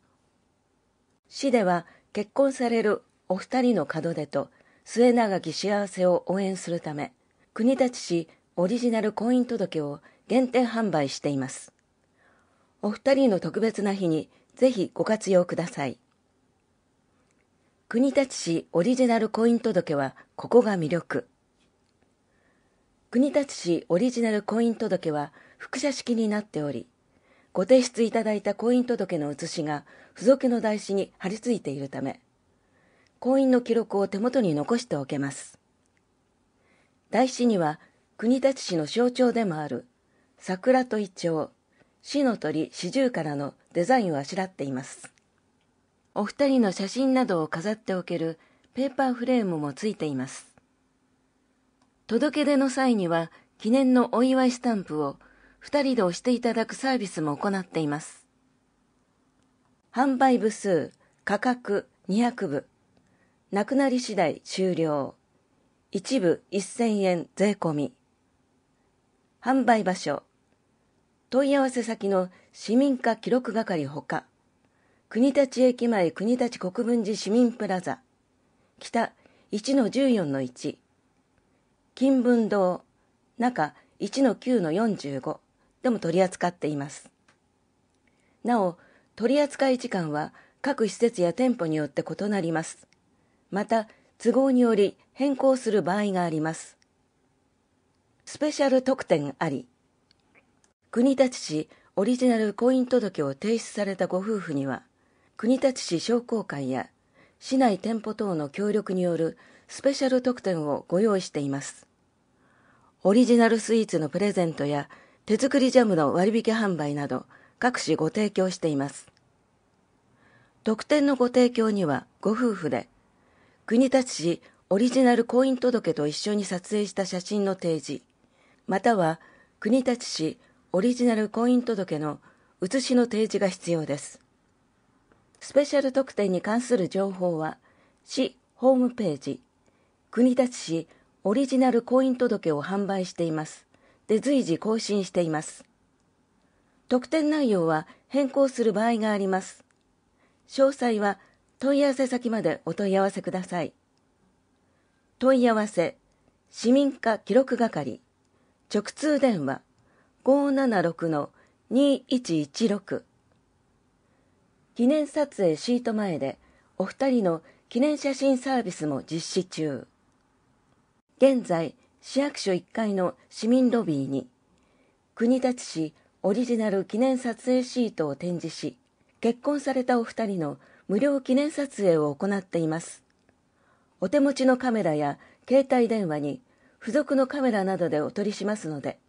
市では結婚されるお二人の門出と末永き幸せを応援するため、国立市オリジナル婚姻届を限定販売しています。お二人の特別な日にぜひご活用ください。国立市オリジナル婚姻届はここが魅力国立市オリジナル婚姻届は複写式になっておりご提出いただいた婚姻届の写しが付属の台紙に貼り付いているため婚姻の記録を手元に残しておけます台紙には国立市の象徴でもある桜と一丁、死市の鳥四十からのデザインをあしらっていますお二人の写真などを飾っておけるペーパーフレームもついています。届け出の際には記念のお祝いスタンプを二人で押していただくサービスも行っています。販売部数、価格200部。なくなり次第終了。一部1000円税込み。販売場所。問い合わせ先の市民課記録係ほか。国立駅前国立国分寺市民プラザ北1の14の1金文堂中1の9の45でも取り扱っていますなお取扱時間は各施設や店舗によって異なりますまた都合により変更する場合がありますスペシャル特典あり国立市オリジナル婚姻届を提出されたご夫婦には国立市商工会や市内店舗等の協力によるスペシャル特典をご用意しています。オリジナルスイーツのプレゼントや手作りジャムの割引販売など各種ご提供しています。特典のご提供にはご夫婦で国立市オリジナル婚姻届と一緒に撮影した写真の提示または国立市オリジナル婚姻届の写しの提示が必要です。スペシャル特典に関する情報は、市ホームページ、国立市オリジナル婚姻届を販売しています。で、随時更新しています。特典内容は変更する場合があります。詳細は問い合わせ先までお問い合わせください。問い合わせ、市民課記録係、直通電話、576-2116記念撮影シート前でお二人の記念写真サービスも実施中現在市役所1階の市民ロビーに国立市オリジナル記念撮影シートを展示し結婚されたお二人の無料記念撮影を行っていますお手持ちのカメラや携帯電話に付属のカメラなどでお撮りしますので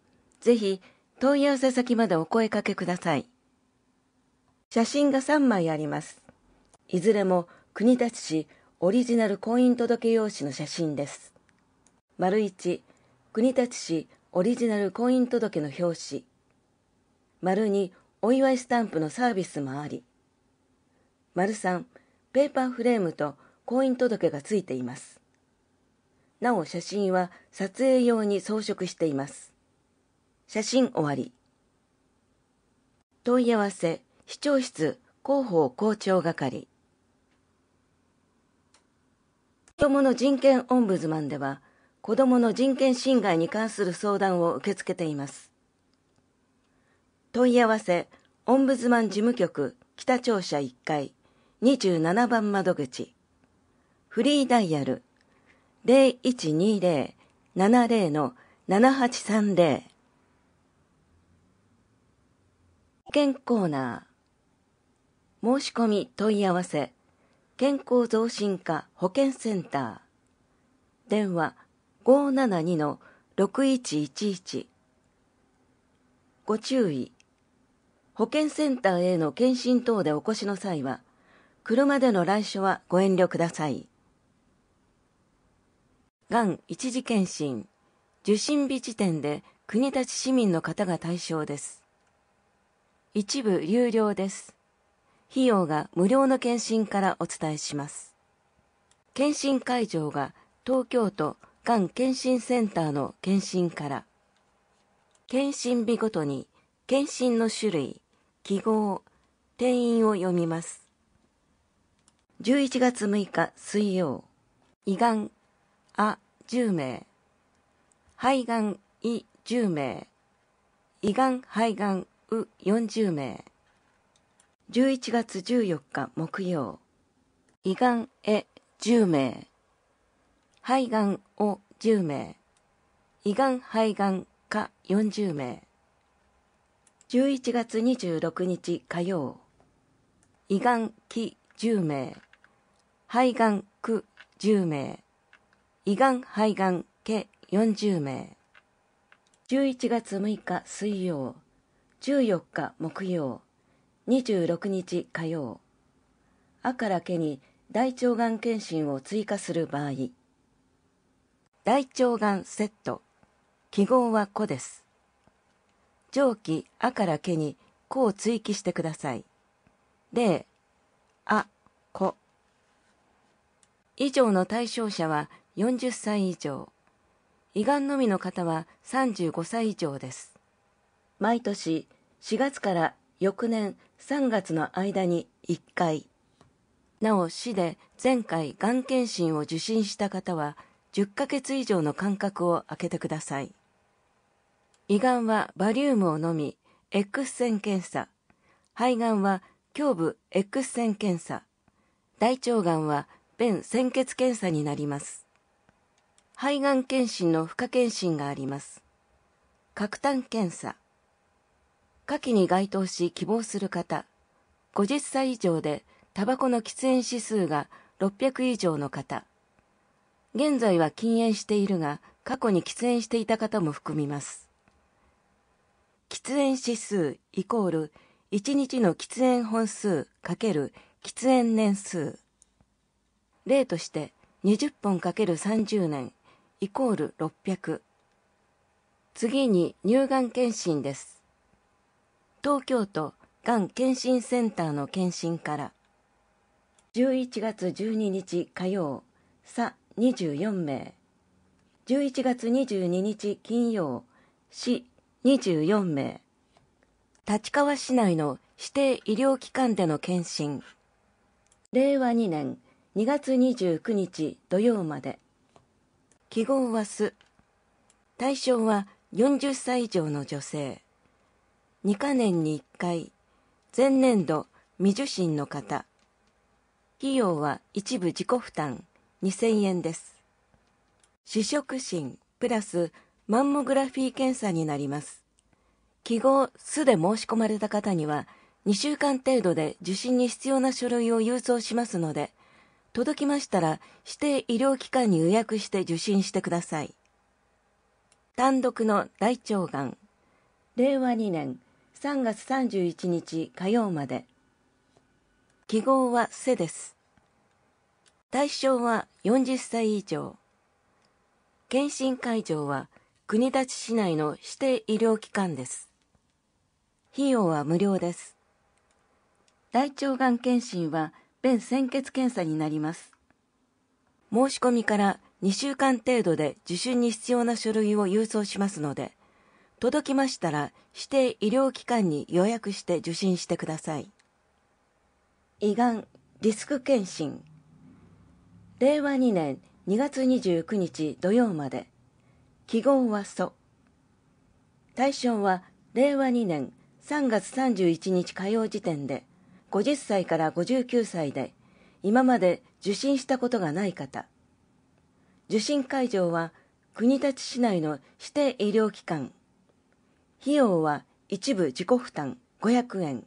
ぜひ問い合わせ先までお声かけください。写真が3枚あります。いずれも国立市オリジナル婚姻届用紙の写真です。丸1、国立市オリジナル婚姻届の表紙。丸2、お祝いスタンプのサービスもあり。丸3、ペーパーフレームと婚姻届がついています。なお写真は撮影用に装飾しています。写真終わり。問い合わせ市長室広報広聴係子どもの人権オンブズマンでは子どもの人権侵害に関する相談を受け付けています問い合わせオンブズマン事務局北庁舎1階27番窓口フリーダイヤル0120-70-7830保健コーナー申し込み問い合わせ健康増進課保健センター電話572の6111ご注意保健センターへの検診等でお越しの際は車での来所はご遠慮くださいがん一時検診受診日時点で国立市民の方が対象です一部有料です費用が無料の検診からお伝えします。検診会場が東京都がん検診センターの検診から、検診日ごとに検診の種類、記号、定員を読みます。11月6日水曜、胃がん、あ、10名、肺がん、胃10名、胃がん、肺がん、う40名、11月14日木曜胃がんへ10名肺がんを10名胃がん肺がんか40名11月26日火曜胃がん期10名肺がん区10名胃がん肺がん計40名11月6日水曜14日木曜26日火曜あからけに大腸がん検診を追加する場合大腸がんセット記号は子」です上記あからけに個を追記してください例あこ以上の対象者は40歳以上胃がんのみの方は35歳以上です毎年4月から翌年3月の間に1回なお市で前回がん検診を受診した方は10ヶ月以上の間隔を空けてください胃がんはバリウムを飲み X 線検査肺がんは胸部 X 線検査大腸がんは便鮮血検査になります肺がん検診の不可検診があります核炭検査下記に該当し希望する方、50歳以上でタバコの喫煙指数が600以上の方、現在は禁煙しているが、過去に喫煙していた方も含みます。喫煙指数イコール1日の喫煙本数かける喫煙年数。例として20本かける30年イコール600。次に乳がん検診です。東京都がん検診センターの検診から11月12日火曜さ24名11月22日金曜市24名立川市内の指定医療機関での検診令和2年2月29日土曜まで記号はす対象は40歳以上の女性2か年に1回、前年度未受診の方、費用は一部自己負担2000円です。試食診プラスマンモグラフィー検査になります。記号すで申し込まれた方には、2週間程度で受診に必要な書類を郵送しますので、届きましたら指定医療機関に予約して受診してください。単独の大腸がん。令和2年3月31日火曜まで記号は「せ」です対象は40歳以上検診会場は国立市内の指定医療機関です費用は無料です大腸がん検診は便専血検査になります申し込みから2週間程度で受診に必要な書類を郵送しますので届きましたら指定医療機関に予約して受診してください胃がんリスク検診令和2年2月29日土曜まで記号は祖」対象は令和2年3月31日火曜時点で50歳から59歳で今まで受診したことがない方受診会場は国立市内の指定医療機関費用は一部自己負担500円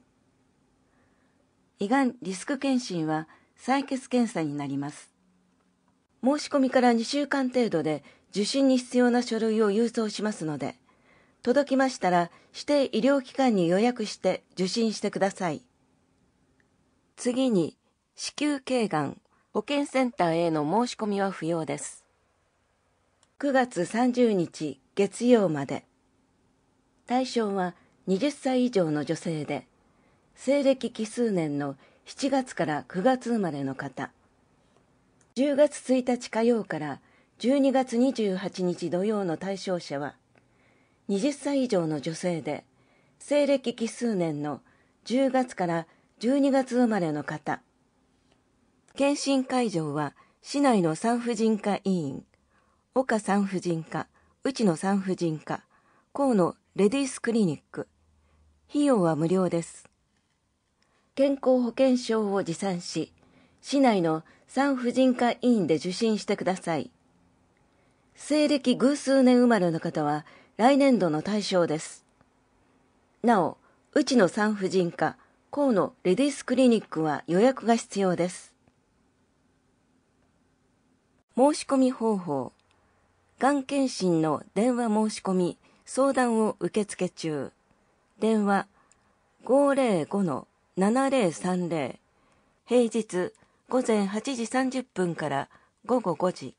胃がんリスク検診は採血検査になります申し込みから2週間程度で受診に必要な書類を郵送しますので届きましたら指定医療機関に予約して受診してください次に子宮頸がん保健センターへの申し込みは不要です9月30日月曜まで対象は20歳以上の女性で西暦奇数年の7月から9月生まれの方10月1日火曜から12月28日土曜の対象者は20歳以上の女性で西暦奇数年の10月から12月生まれの方検診会場は市内の産婦人科医院岡産婦人科内野産婦人科河野レディースクリニック費用は無料です健康保険証を持参し市内の産婦人科医院で受診してください西暦偶数年生まれの方は来年度の対象ですなおうちの産婦人科河野レディースクリニックは予約が必要です申し込み方法がん検診の電話申し込み相談を受付中。電話505-7030。平日午前8時30分から午後5時。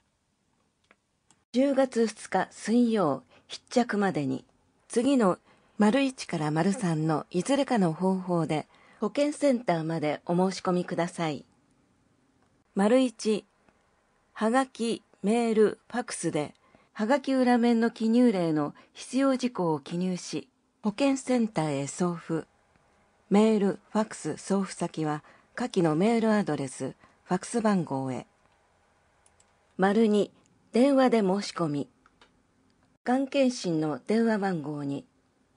10月2日水曜必着までに次の丸1から丸3のいずれかの方法で保健センターまでお申し込みください。丸1はがき、メール、ファクスではがき裏面の記入例の必要事項を記入し、保健センターへ送付。メール、ファックス送付先は、下記のメールアドレス、ファックス番号へ。丸2、電話で申し込み。がん検診の電話番号に、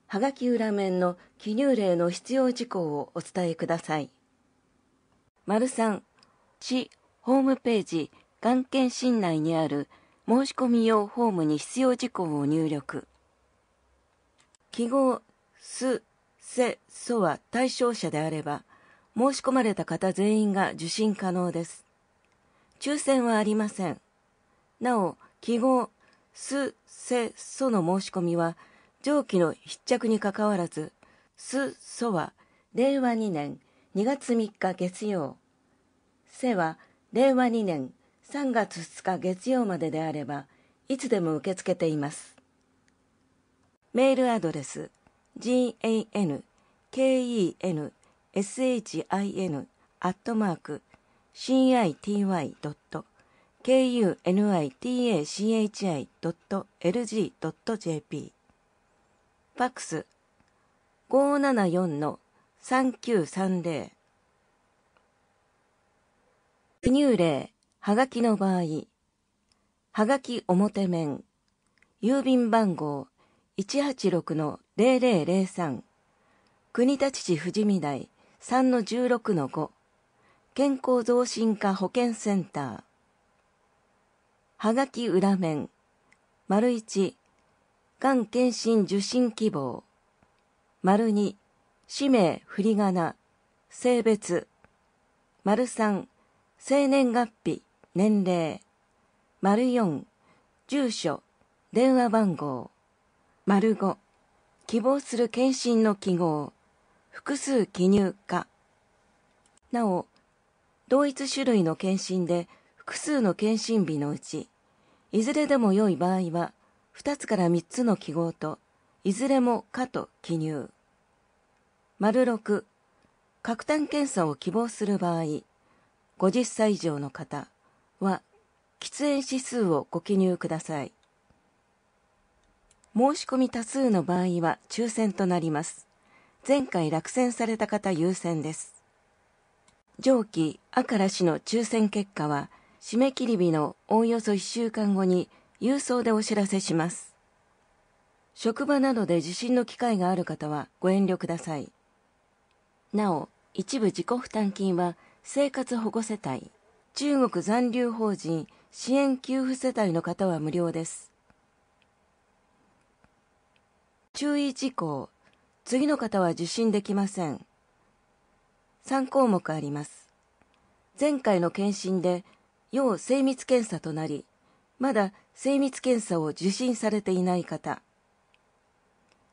はがき裏面の記入例の必要事項をお伝えください。丸3、市ホームページ、がん検診内にある申し込み用ホームに必要事項を入力。記号、す、せ、そは対象者であれば、申し込まれた方全員が受信可能です。抽選はありません。なお、記号、す、せ、その申し込みは、上記の筆着にかかわらず、す、そは、令和2年2月3日月曜、せは、令和2年3月2日月曜までであればいつでも受け付けていますメールアドレス gankenshin アットマーク city.kunitachi.lg.jp ファックス574の3930記入例はがきの場合、はがき表面、郵便番号186-0003、国立市富士見台3-16-5、健康増進課保健センター、はがき裏面、丸1、がん検診受診希望、丸2、氏名、振り仮名、性別、丸3、生年月日、年齢、丸4、住所、電話番号、丸5、希望する検診の記号、複数記入か。なお、同一種類の検診で複数の検診日のうち、いずれでも良い場合は、2つから3つの記号と、いずれもかと記入。丸6、核炭検査を希望する場合、50歳以上の方、は喫煙指数をご記入ください。申し込み多数の場合は抽選となります。前回落選された方優先です。上記赤ら氏の抽選結果は、締め切り日のおおよそ1週間後に郵送でお知らせします。職場などで受診の機会がある方はご遠慮ください。なお、一部自己負担金は生活保護世帯、中国残留法人支援給付世帯の方は無料です。注意事項、次の方は受診できません。3項目あります。前回の検診で、要精密検査となり、まだ精密検査を受診されていない方、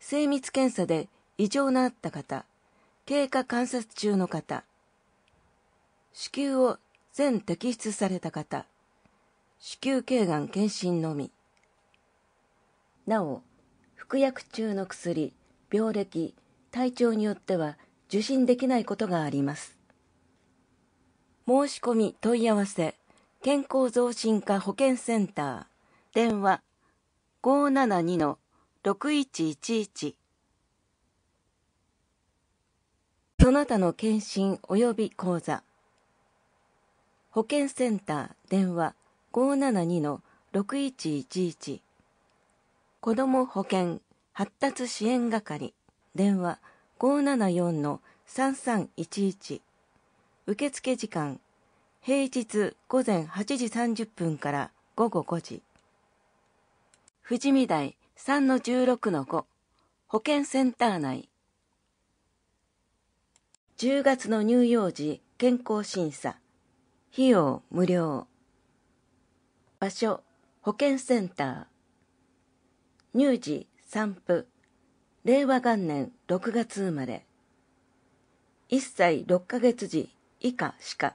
精密検査で異常のあった方、経過観察中の方、子宮を全摘出された方、子宮頸がん検診のみ。なお、服薬中の薬、病歴、体調によっては受診できないことがあります。申し込み問い合わせ、健康増進課保健センター、電話572-6111。その他の検診及び講座。保健センター電話572-6111子ども保健発達支援係電話574-3311受付時間平日午前8時30分から午後5時富士見台3-16-5保健センター内10月の乳幼児健康審査費用無料場所保健センター乳児散布令和元年6月生まれ1歳6ヶ月児以下しか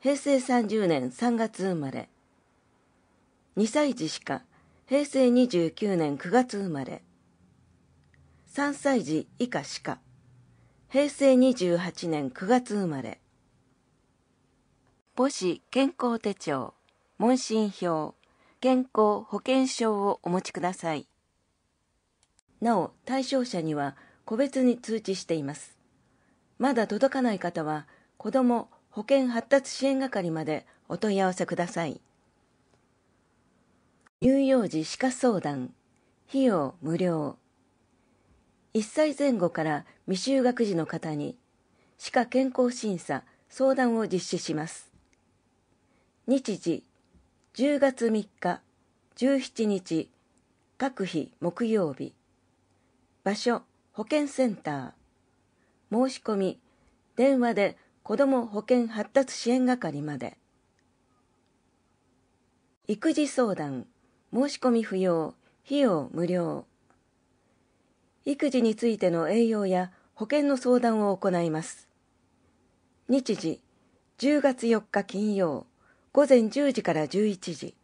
平成30年3月生まれ2歳児しか平成29年9月生まれ3歳児以下しか平成28年9月生まれ母子健康手帳問診票健康保険証をお持ちくださいなお対象者には個別に通知していますまだ届かない方は子ども保険発達支援係までお問い合わせください乳幼児歯科相談費用無料1歳前後から未就学児の方に歯科健康審査相談を実施します日時10月3日17日各日木曜日場所保健センター申し込み電話で子ども保健発達支援係まで育児相談申し込み不要費用無料育児についての栄養や保険の相談を行います日時10月4日金曜午前10時から11時、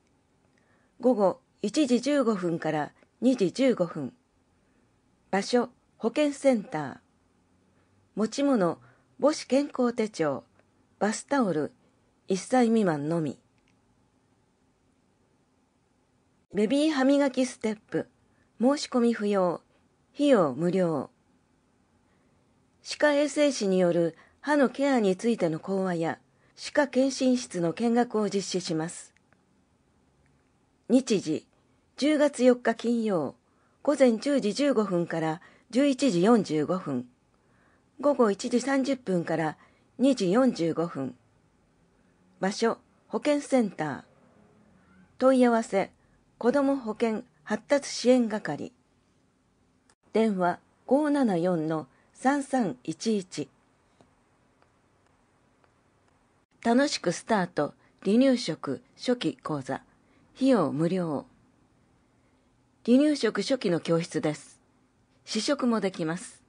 午後1時15分から2時15分、場所、保健センター、持ち物、母子健康手帳、バスタオル、1歳未満のみ。ベビー歯磨きステップ、申し込み不要、費用無料。歯科衛生士による歯のケアについての講話や、歯科検診室の見学を実施します日時10月4日金曜午前10時15分から11時45分午後1時30分から2時45分場所保健センター問い合わせ子ども保健発達支援係電話574の3311楽しくスタート離乳食初期講座費用無料離乳食初期の教室です試食もできます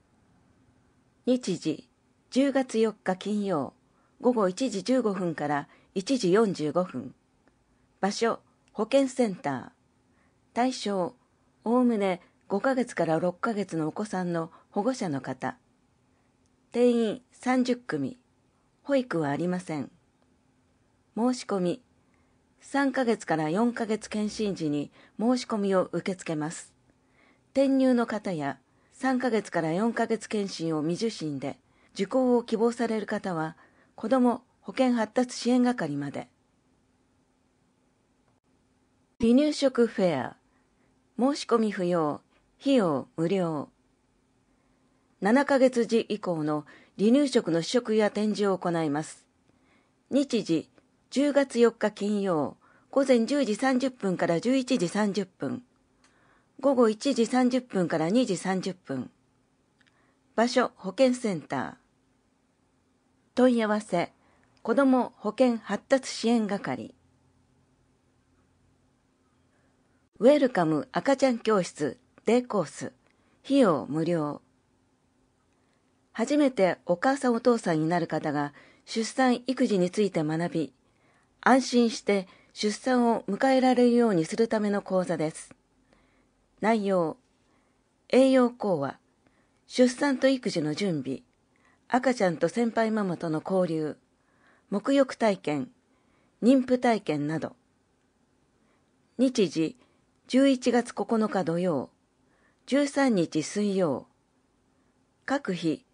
日時10月4日金曜午後1時15分から1時45分場所保健センター対象おおむね5ヶ月から6ヶ月のお子さんの保護者の方定員30組保育はありません申し込み3ヶ月から4ヶ月検診時に申し込みを受け付けます転入の方や3ヶ月から4ヶ月検診を未受診で受講を希望される方は子ども保健発達支援係まで離乳食フェア申し込み不要費用無料7ヶ月時以降の離乳食の試食や展示を行います日時10月4日金曜午前10時30分から11時30分午後1時30分から2時30分場所保健センター問い合わせ子ども保健発達支援係ウェルカム赤ちゃん教室デーコース費用無料初めてお母さんお父さんになる方が出産育児について学び安心して出産を迎えられるようにするための講座です。内容、栄養講話、出産と育児の準備、赤ちゃんと先輩ママとの交流、沐浴体験、妊婦体験など。日時、11月9日土曜、13日水曜。各日、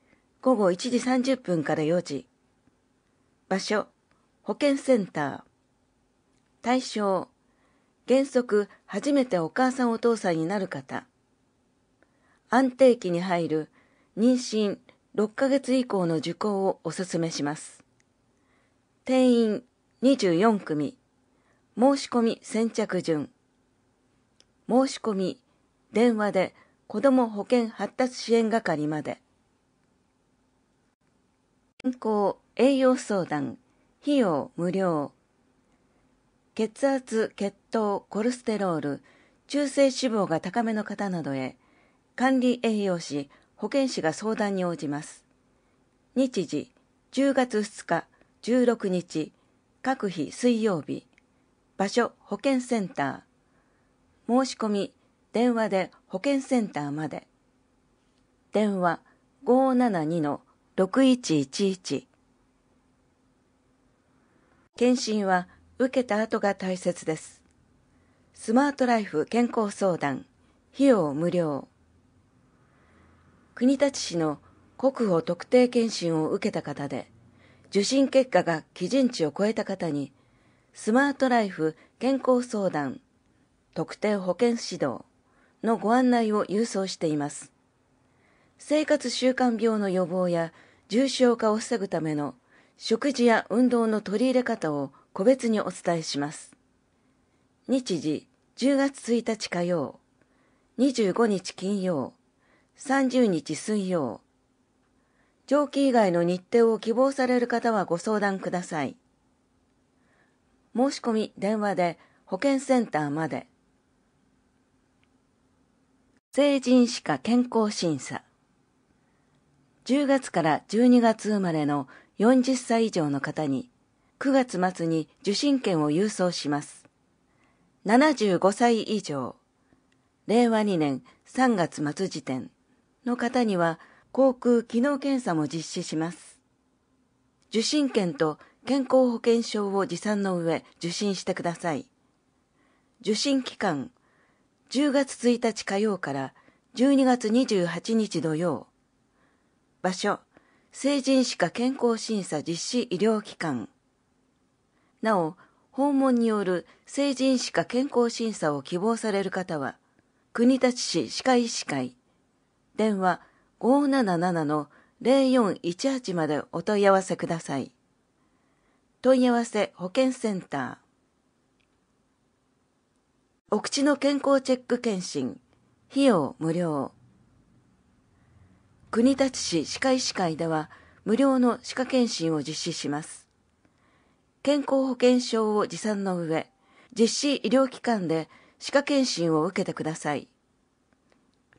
午後1時30分から4時。場所、保健センター対象原則初めてお母さんお父さんになる方安定期に入る妊娠6ヶ月以降の受講をおすすめします定員24組申し込み先着順申し込み電話で子ども保険発達支援係まで健康栄養相談費用無料血圧血糖コルステロール中性脂肪が高めの方などへ管理栄養士保健師が相談に応じます日時10月2日16日各日水曜日場所保健センター申し込み電話で保健センターまで電話572の6111検診は受けた後が大切です。スマートライフ健康相談、費用無料。国立市の国保特定検診を受けた方で、受診結果が基準値を超えた方に、スマートライフ健康相談、特定保健指導のご案内を郵送しています。生活習慣病の予防や重症化を防ぐための食事や運動の取り入れ方を個別にお伝えします。日時10月1日火曜、25日金曜、30日水曜。上記以外の日程を希望される方はご相談ください。申し込み電話で保健センターまで。成人歯科健康審査。10月から12月生まれの40歳以上の方に9月末に受信券を郵送します。75歳以上、令和2年3月末時点の方には航空機能検査も実施します。受信券と健康保険証を持参の上受診してください。受信期間、10月1日火曜から12月28日土曜。場所、成人歯科健康審査実施医療機関なお訪問による成人歯科健康審査を希望される方は国立市歯科医師会電話577-0418までお問い合わせください問い合わせ保健センターお口の健康チェック検診費用無料国立市歯科医師会では無料の歯科検診を実施します健康保険証を持参の上実施医療機関で歯科検診を受けてください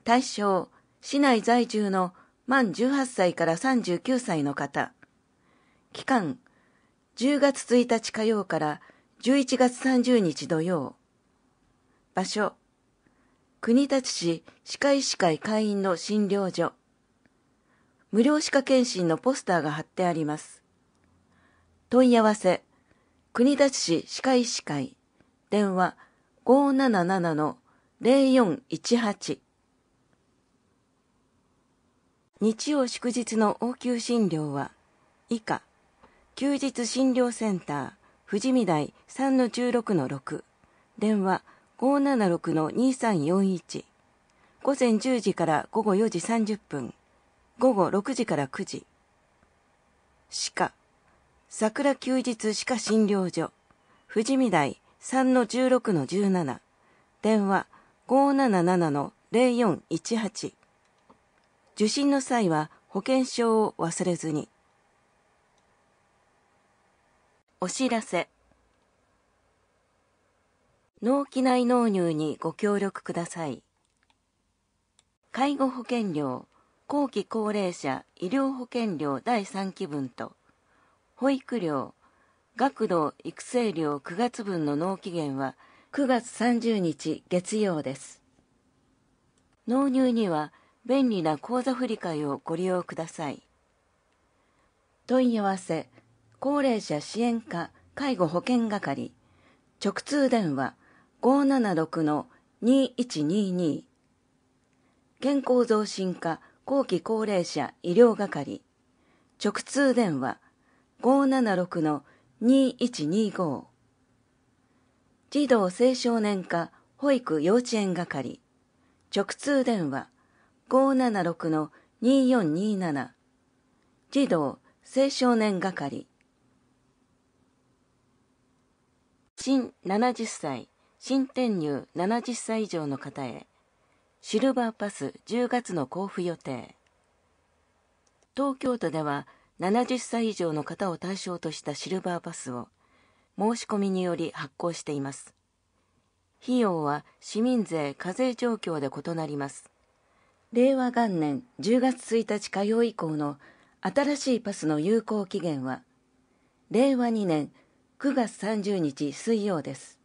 対象市内在住の満18歳から39歳の方期間10月1日火曜から11月30日土曜場所国立市歯科医師会会員の診療所無料歯科検診のポスターが貼ってあります。問い合わせ、国立市歯科医師会、電話577-0418。日曜祝日の応急診療は、以下、休日診療センター、富士見台3-16-6、電話576-2341、午前10時から午後4時30分、午後6時から9時。歯科、桜休日歯科診療所、富士見台3-16-17、電話577-0418。受診の際は保険証を忘れずに。お知らせ。納期内納入にご協力ください。介護保険料後期高齢者医療保険料第3期分と保育料学童育成料9月分の納期限は9月30日月曜です納入には便利な口座振替をご利用ください問い合わせ高齢者支援課介護保険係直通電話576-2122健康増進課後期高齢者医療係直通電話576-2125児童青少年科保育幼稚園係直通電話576-2427児童青少年係新70歳新転入70歳以上の方へシルバーパス10月の交付予定東京都では70歳以上の方を対象としたシルバーパスを申し込みにより発行しています費用は市民税課税状況で異なります令和元年10月1日火曜以降の新しいパスの有効期限は令和2年9月30日水曜です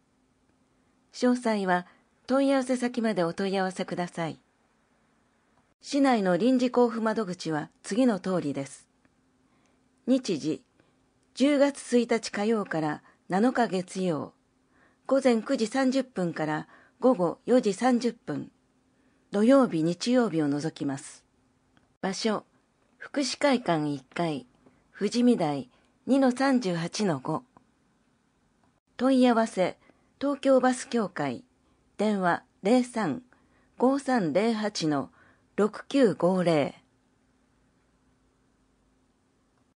詳細は問い合わせ先までお問い合わせください市内の臨時交付窓口は次の通りです日時10月1日火曜から7日月曜午前9時30分から午後4時30分土曜日日曜日を除きます場所福祉会館1階富士見台2-38-5問い合わせ東京バス協会電話03-5308-6950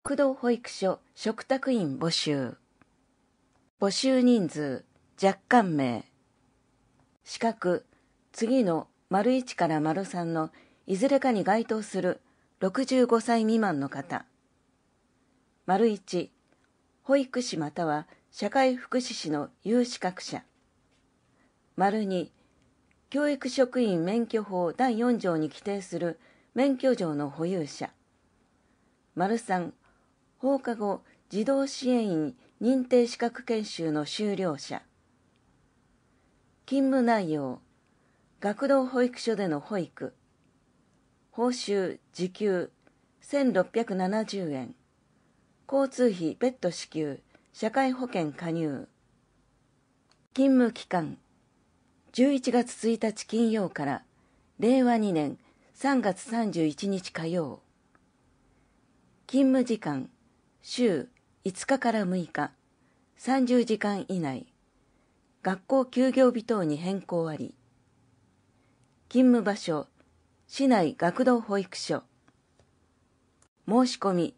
工藤保育所嘱託員募集募集人数若干名資格次の丸1から丸3のいずれかに該当する65歳未満の方丸1保育士または社会福祉士の有資格者丸2教育職員免許法第4条に規定する免許状の保有者丸3放課後児童支援員認定資格研修の修了者勤務内容学童保育所での保育報酬時給1670円交通費別途支給社会保険加入勤務期間11月1日金曜から令和2年3月31日火曜勤務時間週5日から6日30時間以内学校休業日等に変更あり勤務場所市内学童保育所申し込み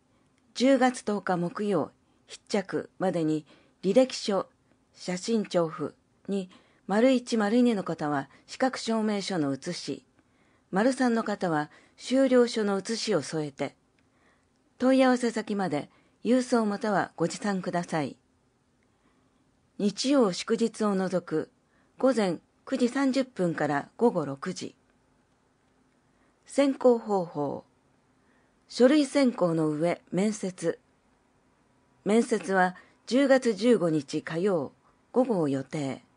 10月10日木曜必着までに履歴書写真調布に丸1、丸2の方は資格証明書の写し、丸3の方は修了書の写しを添えて、問い合わせ先まで郵送またはご持参ください。日曜祝日を除く午前9時30分から午後6時。選考方法。書類選考の上、面接。面接は10月15日火曜午後を予定。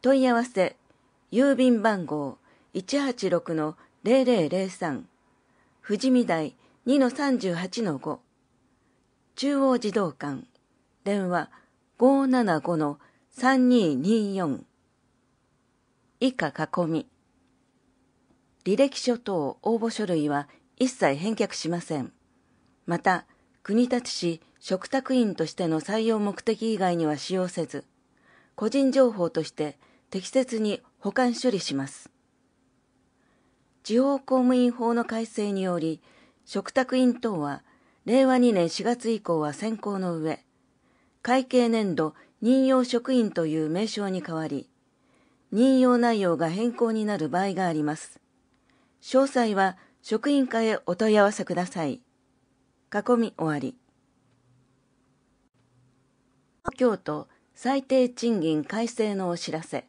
問い合わせ郵便番号186-0003富士見台2-38-5中央児童館電話575-3224以下囲み履歴書等応募書類は一切返却しませんまた国立市嘱託員としての採用目的以外には使用せず個人情報として適切に保管処理します。地方公務員法の改正により、嘱託員等は令和2年4月以降は選考の上、会計年度任用職員という名称に変わり、任用内容が変更になる場合があります。詳細は職員課へお問い合わせください。囲み終わり。東京都最低賃金改正のお知らせ。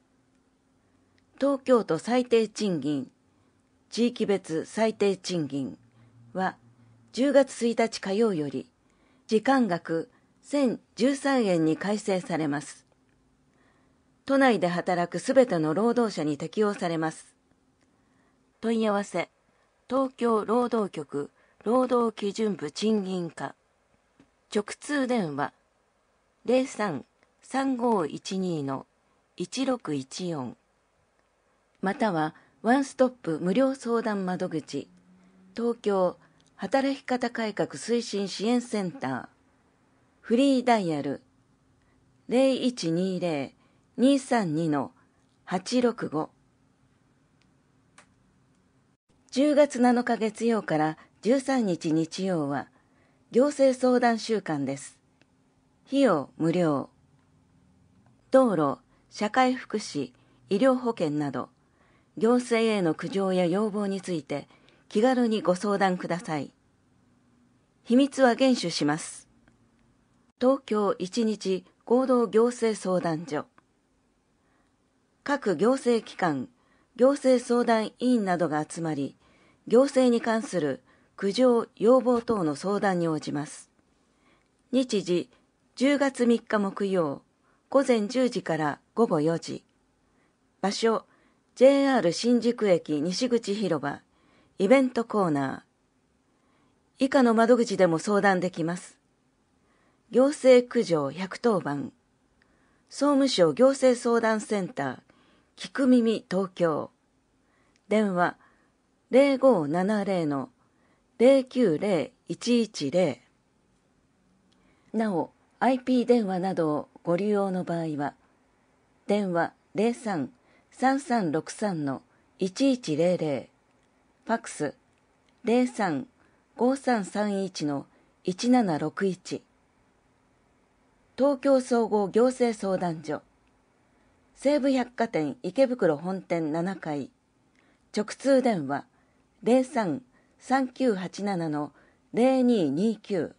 東京都最低賃金地域別最低賃金は10月1日火曜より時間額1013円に改正されます。都内で働くすべての労働者に適用されます。問い合わせ、東京労働局労働基準部賃金課直通電話03-3512-1614またはワンストップ無料相談窓口東京働き方改革推進支援センターフリーダイヤル0120-232-865 10月7日月曜から13日日曜は行政相談週間です。費用無料。道路、社会福祉、医療保険など行政への苦情や要望について気軽にご相談ください。秘密は厳守します。東京一日合同行政相談所各行政機関、行政相談委員などが集まり、行政に関する苦情・要望等の相談に応じます。日時10月3日木曜午前10時から午後4時。場所 JR 新宿駅西口広場イベントコーナー以下の窓口でも相談できます行政苦情110番総務省行政相談センター聞く耳東京電話0570-090-110なお IP 電話などをご利用の場合は電話03 3363の1100ファクス035331の1761東京総合行政相談所西武百貨店池袋本店7階直通電話033987の0229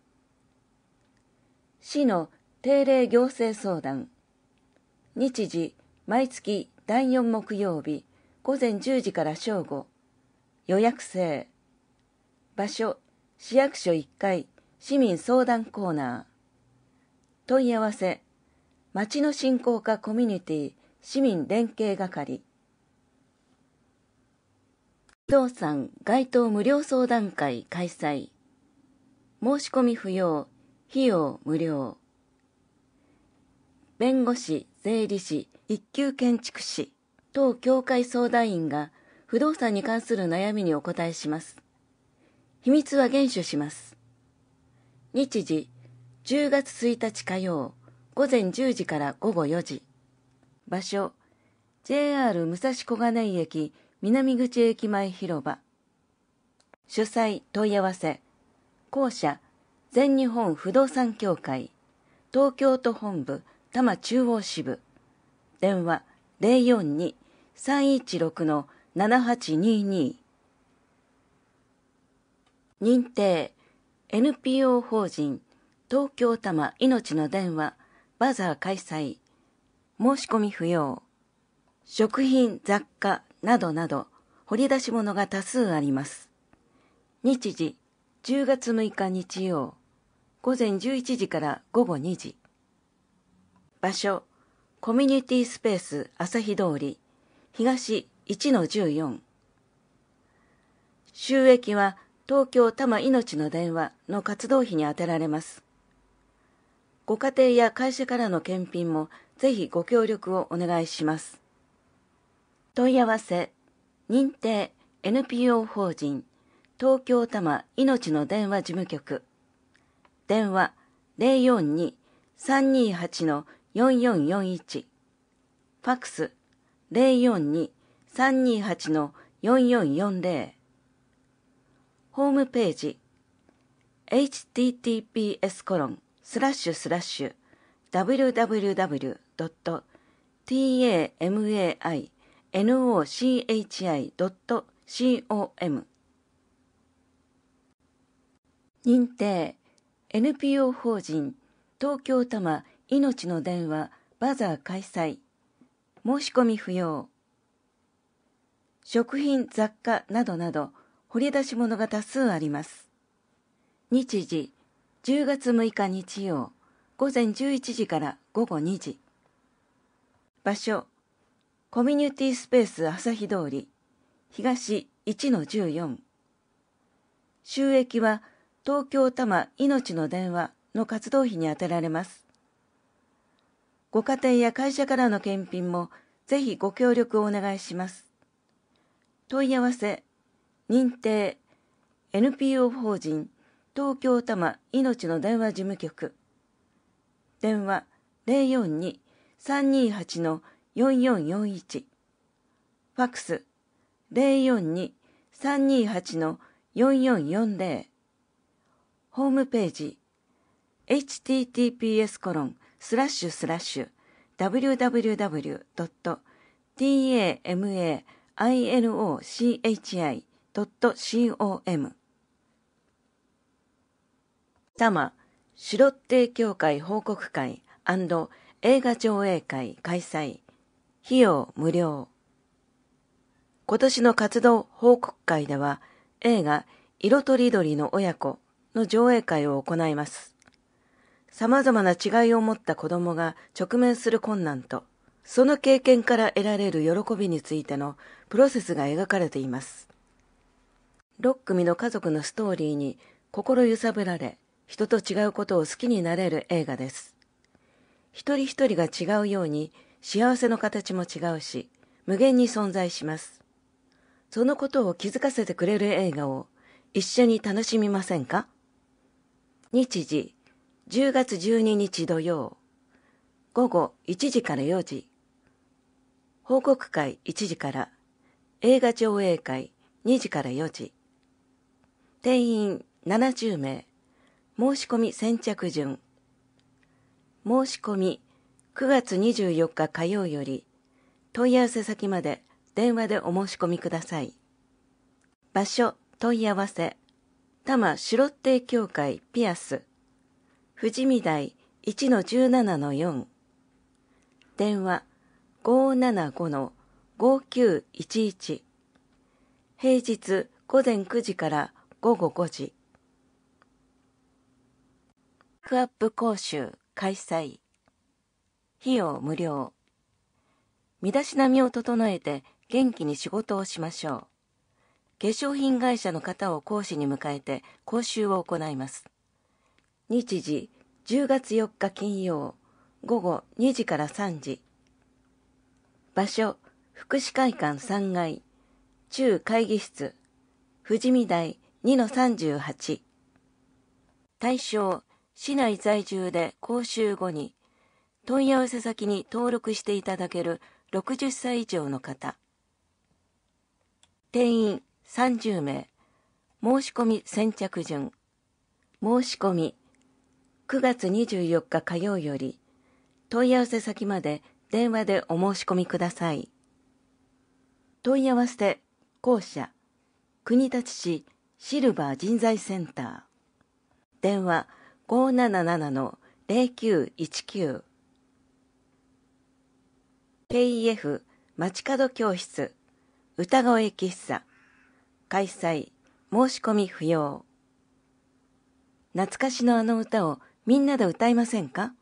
市の定例行政相談日時毎月第4木曜日午前10時から正午予約制場所市役所1階市民相談コーナー問い合わせ町の振興課コミュニティ市民連携係不動産該当無料相談会開催申し込み不要費用無料弁護士税理士一級建築士当協会相談員が不動産に関する悩みにお答えします。秘密は厳守します。日時10月1日火曜午前10時から午後4時。場所 JR 武蔵小金井駅南口駅前広場。主催問い合わせ。校舎全日本不動産協会東京都本部多摩中央支部電話042-316-7822認定 NPO 法人東京多摩ちの電話バザー開催申し込み不要食品雑貨などなど掘り出し物が多数あります日時10月6日日曜午前11時から午後2時場所コミュニティスペース朝日通り東1-14収益は東京多摩命の電話の活動費に充てられますご家庭や会社からの検品もぜひご協力をお願いします問い合わせ認定 NPO 法人東京多摩命の電話事務局電話042-328の4441ファクス042-328-4440ホームページ https コロンスラッシュスラッシュ www.tamainochi.com 認定 NPO 法人東京多摩命の電話バザー開催申し込み不要食品雑貨などなど掘り出し物が多数あります日時10月6日日曜午前11時から午後2時場所コミュニティスペース朝日通り東1-14収益は東京多摩命の電話の活動費に充てられますご家庭や会社からの検品もぜひご協力をお願いします。問い合わせ、認定、NPO 法人、東京多摩いのちの電話事務局。電話042-328-4441。ファクス042-328-4440。ホームページ https コロンスラッシュスラッシュ www.tamainochi.com 多摩シロッテ協会報告会映画上映会開催費用無料今年の活動報告会では映画色とりどりの親子の上映会を行います様々な違いを持った子供が直面する困難と、その経験から得られる喜びについてのプロセスが描かれています。6組の家族のストーリーに心揺さぶられ、人と違うことを好きになれる映画です。一人一人が違うように幸せの形も違うし、無限に存在します。そのことを気づかせてくれる映画を一緒に楽しみませんか日時10月12日土曜午後1時から4時報告会1時から映画上映会2時から4時定員70名申し込み先着順申し込み9月24日火曜より問い合わせ先まで電話でお申し込みください場所問い合わせ多摩シュロッテ協会ピアス富士見台1-17-4電話575-5911平日午前9時から午後5時クアップ講習開催費用無料身だしなみを整えて元気に仕事をしましょう化粧品会社の方を講師に迎えて講習を行います日時10月4日金曜午後2時から3時場所福祉会館3階中会議室富士見台2-38対象市内在住で講習後に問い合わせ先に登録していただける60歳以上の方定員30名申し込み先着順申し込み9月24日火曜より問い合わせ先まで電話でお申し込みください問い合わせ校舎国立市シルバー人材センター電話577-0919 KEF 街角教室歌声喫茶開催申し込み不要懐かしのあの歌をみんなで歌いませんか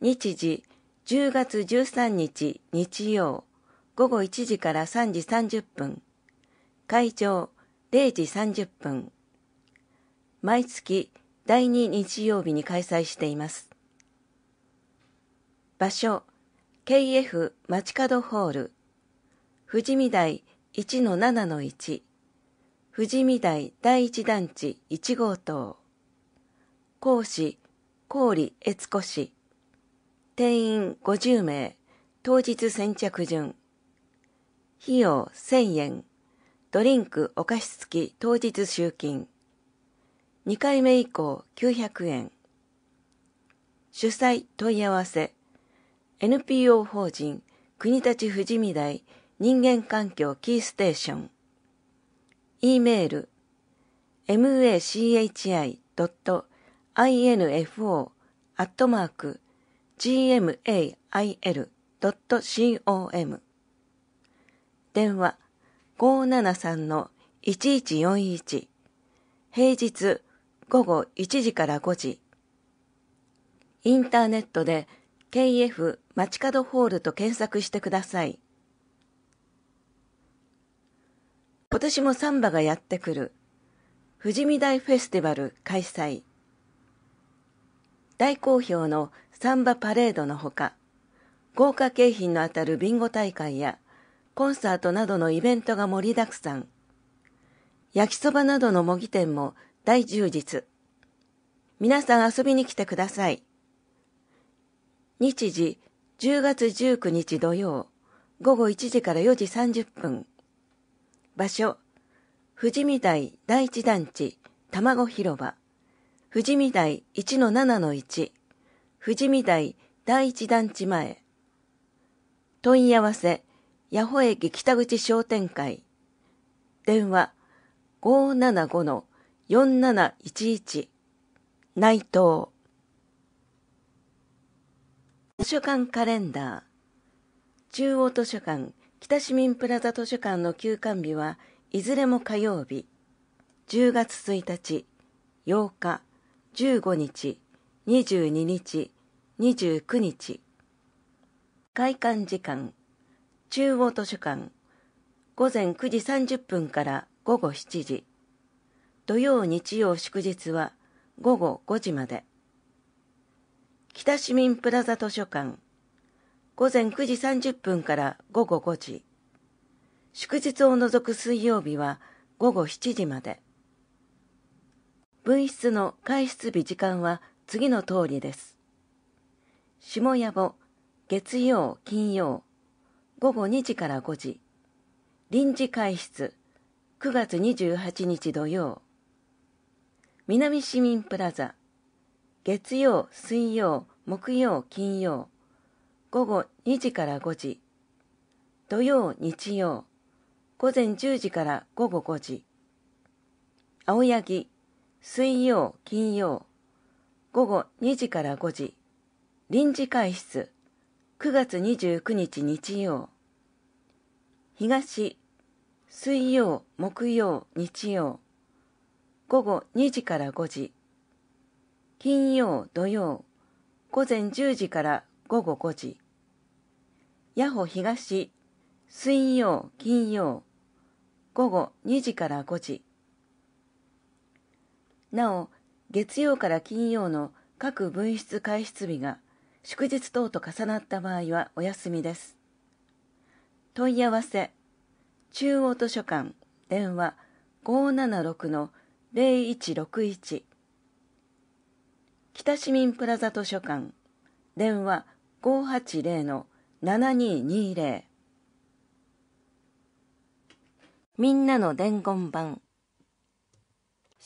日時10月13日日曜午後1時から3時30分会場0時30分毎月第2日曜日に開催しています場所 KF 街角ホール富士見台1-7-1富士見台第1団地1号棟講師、郡悦子氏。定員50名、当日先着順。費用1000円、ドリンクお菓子付き当日集金。2回目以降900円。主催問い合わせ NPO 法人国立富士見台人間環境キーステーション e メール machi. info.gmail.com 電話573-1141平日午後1時から5時インターネットで KF 街角ホールと検索してください。今年もサンバがやってくる。富士見大フェスティバル開催。大好評のサンバパレードのほか、豪華景品のあたるビンゴ大会やコンサートなどのイベントが盛りだくさん。焼きそばなどの模擬店も大充実。皆さん遊びに来てください。日時10月19日土曜午後1時から4時30分。場所富士見台第一団地卵広場。富士見台1-7-1、富士見台第一団地前、問い合わせ、八保駅北口商店会、電話575-4711、内藤、図書館カレンダー、中央図書館、北市民プラザ図書館の休館日はいずれも火曜日、10月1日、8日、15日22日29日開館時間中央図書館午前9時30分から午後7時土曜日曜祝日は午後5時まで北市民プラザ図書館午前9時30分から午後5時祝日を除く水曜日は午後7時まで分室の開室日時間は次の通りです。下野暮、月曜、金曜、午後2時から5時、臨時開室、9月28日土曜、南市民プラザ、月曜、水曜、木曜、金曜、午後2時から5時、土曜、日曜、午前10時から午後5時、青柳、水曜、金曜、午後2時から5時、臨時会室、9月29日日曜、東、水曜、木曜、日曜、午後2時から5時、金曜、土曜、午前10時から午後5時、ヤホ東、水曜、金曜、午後2時から5時、なお、月曜から金曜の各分室開出日が祝日等と重なった場合はお休みです。問い合わせ、中央図書館、電話576-0161北市民プラザ図書館、電話580-7220みんなの伝言版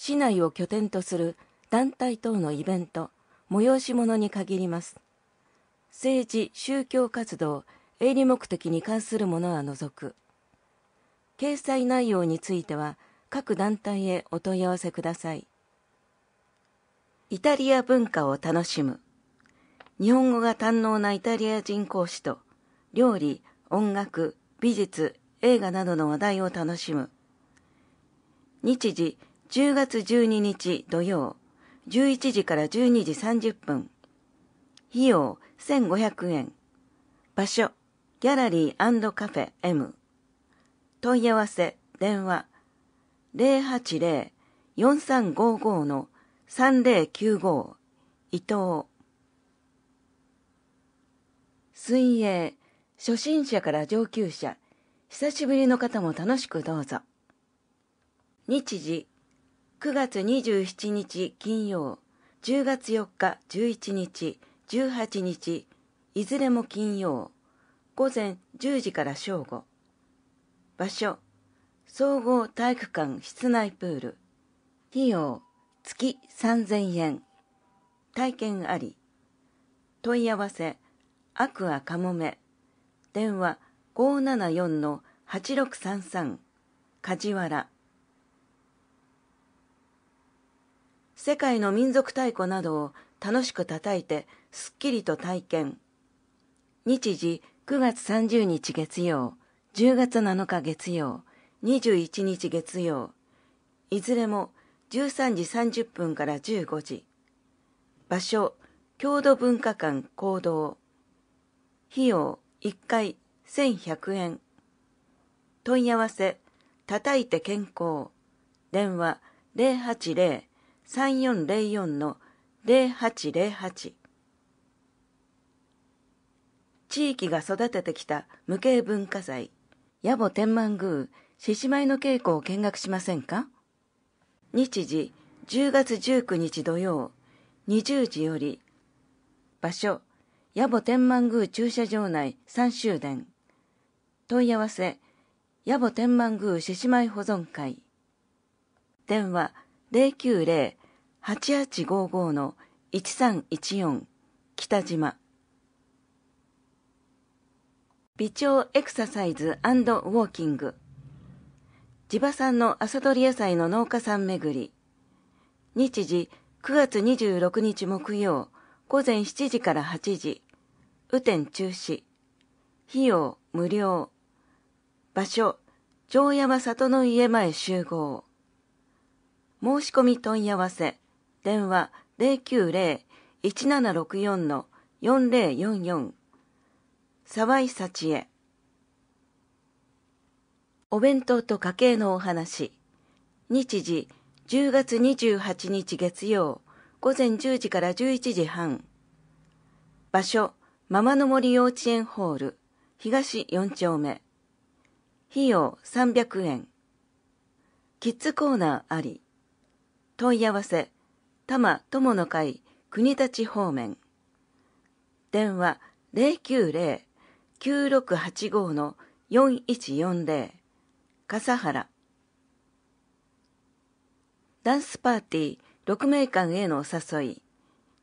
市内を拠点とする団体等のイベント、催し物に限ります。政治、宗教活動、営利目的に関するものは除く。掲載内容については、各団体へお問い合わせください。イタリア文化を楽しむ。日本語が堪能なイタリア人講師と、料理、音楽、美術、映画などの話題を楽しむ。日時、10月12日土曜11時から12時30分費用1500円場所ギャラリーカフェ M 問い合わせ電話080-4355の3095伊藤水泳初心者から上級者久しぶりの方も楽しくどうぞ日時9月27日金曜、10月4日11日、18日、いずれも金曜、午前10時から正午。場所、総合体育館室内プール。費用、月3000円。体験あり。問い合わせ、アクアカモメ。電話574-8633。梶原。世界の民族太鼓などを楽しく叩いてすっきりと体験日時9月30日月曜10月7日月曜21日月曜いずれも13時30分から15時場所郷土文化館行動費用1回1100円問い合わせ叩いて健康電話080 3404の0808地域が育ててきた無形文化財野暮天満宮獅子舞の稽古を見学しませんか日時10月19日土曜20時より場所野暮天満宮駐車場内三周年。問い合わせ野暮天満宮獅子舞保存会電話090 8855の1314北島微調エクササイズウォーキング地場産の朝取り野菜の農家さん巡り日時9月26日木曜午前7時から8時雨天中止費用無料場所城山里の家前集合申し込み問い合わせ電話090-1764-4044沢井幸恵お弁当と家計のお話日時10月28日月曜午前10時から11時半場所ママの森幼稚園ホール東4丁目費用300円キッズコーナーあり問い合わせ多摩友の会国立方面電話090-9685 4140笠原ダンスパーティー6名間へのお誘い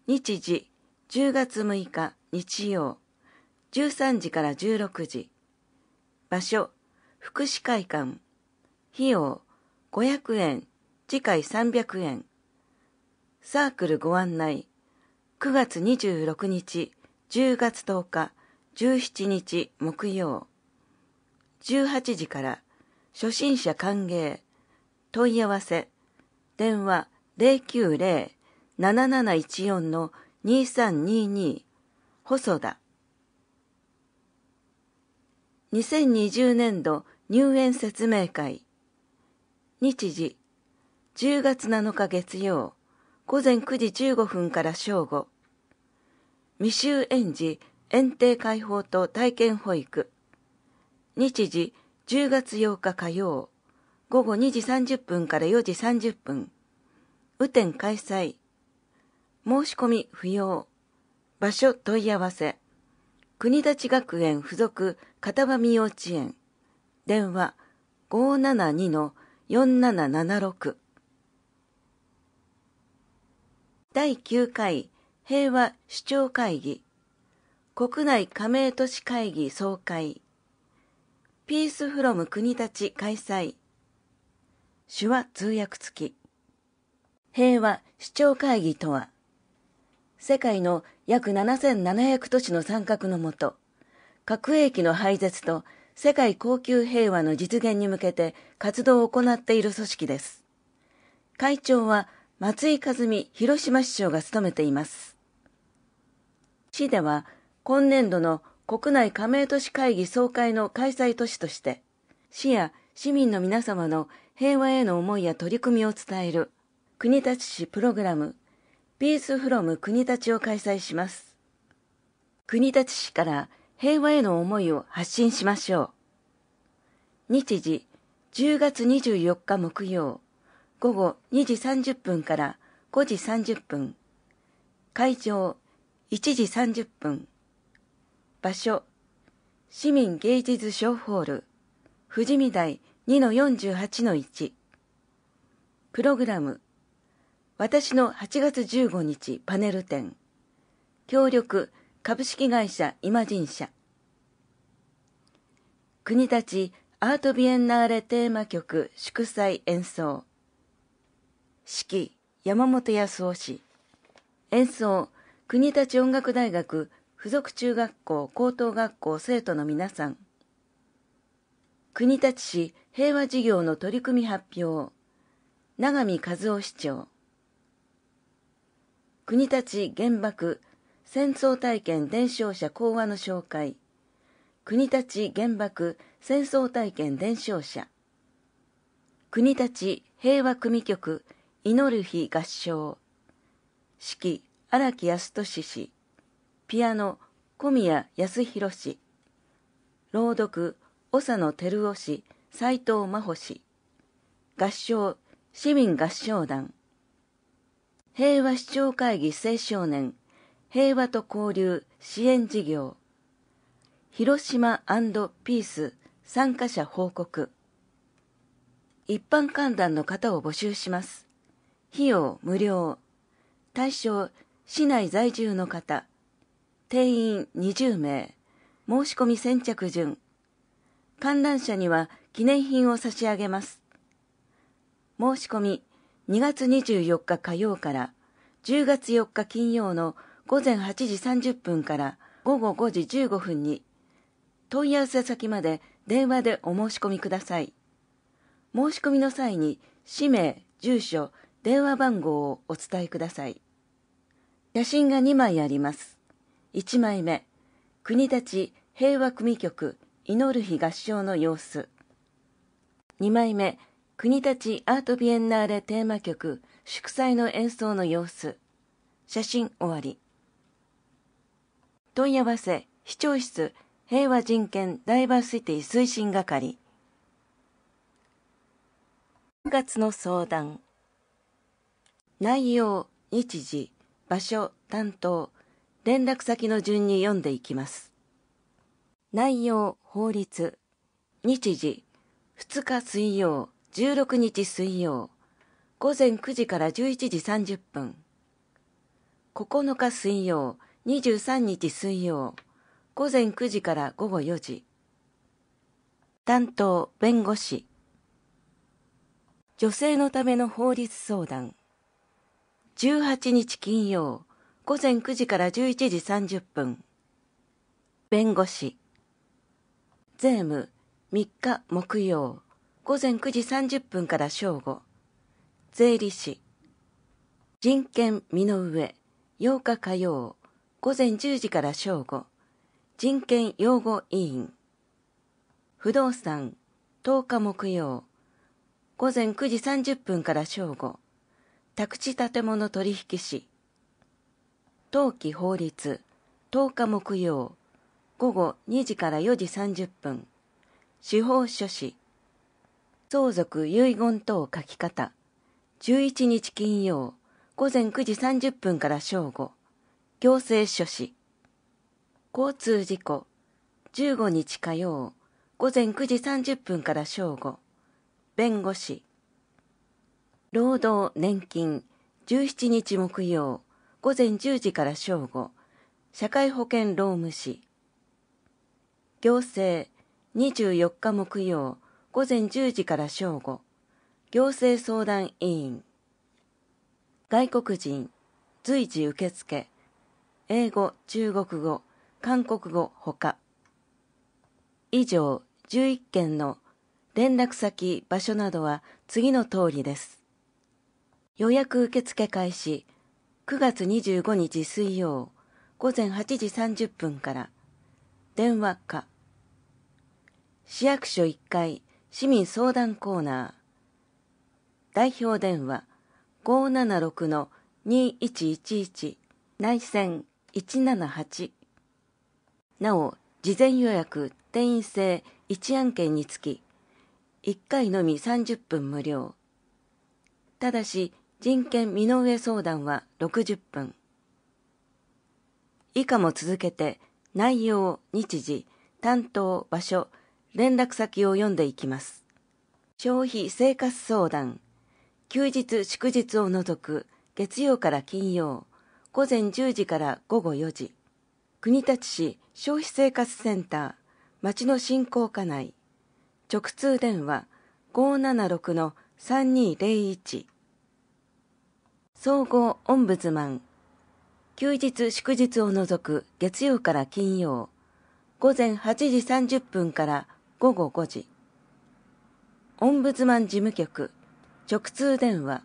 日時10月6日日曜13時から16時場所福祉会館費用500円次回300円サークルご案内9月26日10月10日17日木曜18時から初心者歓迎問い合わせ電話090-7714の2322細田2020年度入園説明会日時10月7日月曜午前9時15分から正午未就園児園庭開放と体験保育日時10月8日火曜午後2時30分から4時30分雨天開催申し込み不要場所問い合わせ国立学園附属片場幼稚園電話572-4776第9回平和首長会議国内加盟都市会議総会ピースフロム国立開催手話通訳付き平和首長会議とは世界の約7700都市の参画のもと核兵器の廃絶と世界恒久平和の実現に向けて活動を行っている組織です。会長は松井和美広島市長が務めています。市では今年度の国内加盟都市会議総会の開催都市として、市や市民の皆様の平和への思いや取り組みを伝える国立市プログラムピースフロム国立を開催します。国立市から平和への思いを発信しましょう。日時10月24日木曜午後2時30分から5時30分、会場1時30分、場所市民芸術小ホール、富士見台2-48-1、プログラム、私の8月15日パネル展、協力株式会社イマジン社、国立アートビエンナーレテーマ曲祝祭演奏、指揮山本康夫氏演奏国立音楽大学附属中学校高等学校生徒の皆さん国立市平和事業の取り組み発表永見和夫市長国立原爆戦争体験伝承者講話の紹介国立原爆戦争体験伝承者国立平和組曲祈る日合唱指揮荒木康俊氏ピアノ小宮康弘氏朗読長野照夫氏斎藤真帆氏合唱市民合唱団平和市長会議青少年平和と交流支援事業広島ピース参加者報告一般観覧の方を募集します費用無料対象市内在住の方定員20名申し込み先着順観覧車には記念品を差し上げます申し込み2月24日火曜から10月4日金曜の午前8時30分から午後5時15分に問い合わせ先まで電話でお申し込みください申し込みの際に氏名住所電話番号をお伝えください。写真が2枚あります。1枚目、国立平和組曲祈る日合唱の様子。2枚目、国立アートビエンナーレテーマ曲祝祭の演奏の様子。写真終わり。問い合わせ、市長室、平和人権ダイバーシティ推進係。9月の相談。内容、日時、場所、担当、連絡先の順に読んでいきます。内容、法律、日時、2日水曜、16日水曜、午前9時から11時30分、9日水曜、23日水曜、午前9時から午後4時、担当、弁護士、女性のための法律相談、18日金曜午前9時から11時30分弁護士税務3日木曜午前9時30分から正午税理士人権身の上8日火曜午前10時から正午人権擁護委員不動産10日木曜午前9時30分から正午宅地建物取引士登記法律10日木曜午後2時から4時30分司法書士相続遺言等書き方11日金曜午前9時30分から正午行政書士交通事故15日火曜午前9時30分から正午弁護士労働年金17日木曜午前10時から正午社会保険労務士行政24日木曜午前10時から正午行政相談委員外国人随時受付英語中国語韓国語ほか以上11件の連絡先場所などは次の通りです予約受付開始9月25日水曜午前8時30分から電話か市役所1階市民相談コーナー代表電話576-2111内線178なお事前予約定員制1案件につき1回のみ30分無料ただし人権身の上相談は60分。以下も続けて内容、日時、担当、場所、連絡先を読んでいきます。消費生活相談。休日祝日を除く月曜から金曜、午前10時から午後4時。国立市消費生活センター、町の振興課内。直通電話576-3201。総合オンブズマン休日祝日を除く月曜から金曜午前8時30分から午後5時オンブズマン事務局直通電話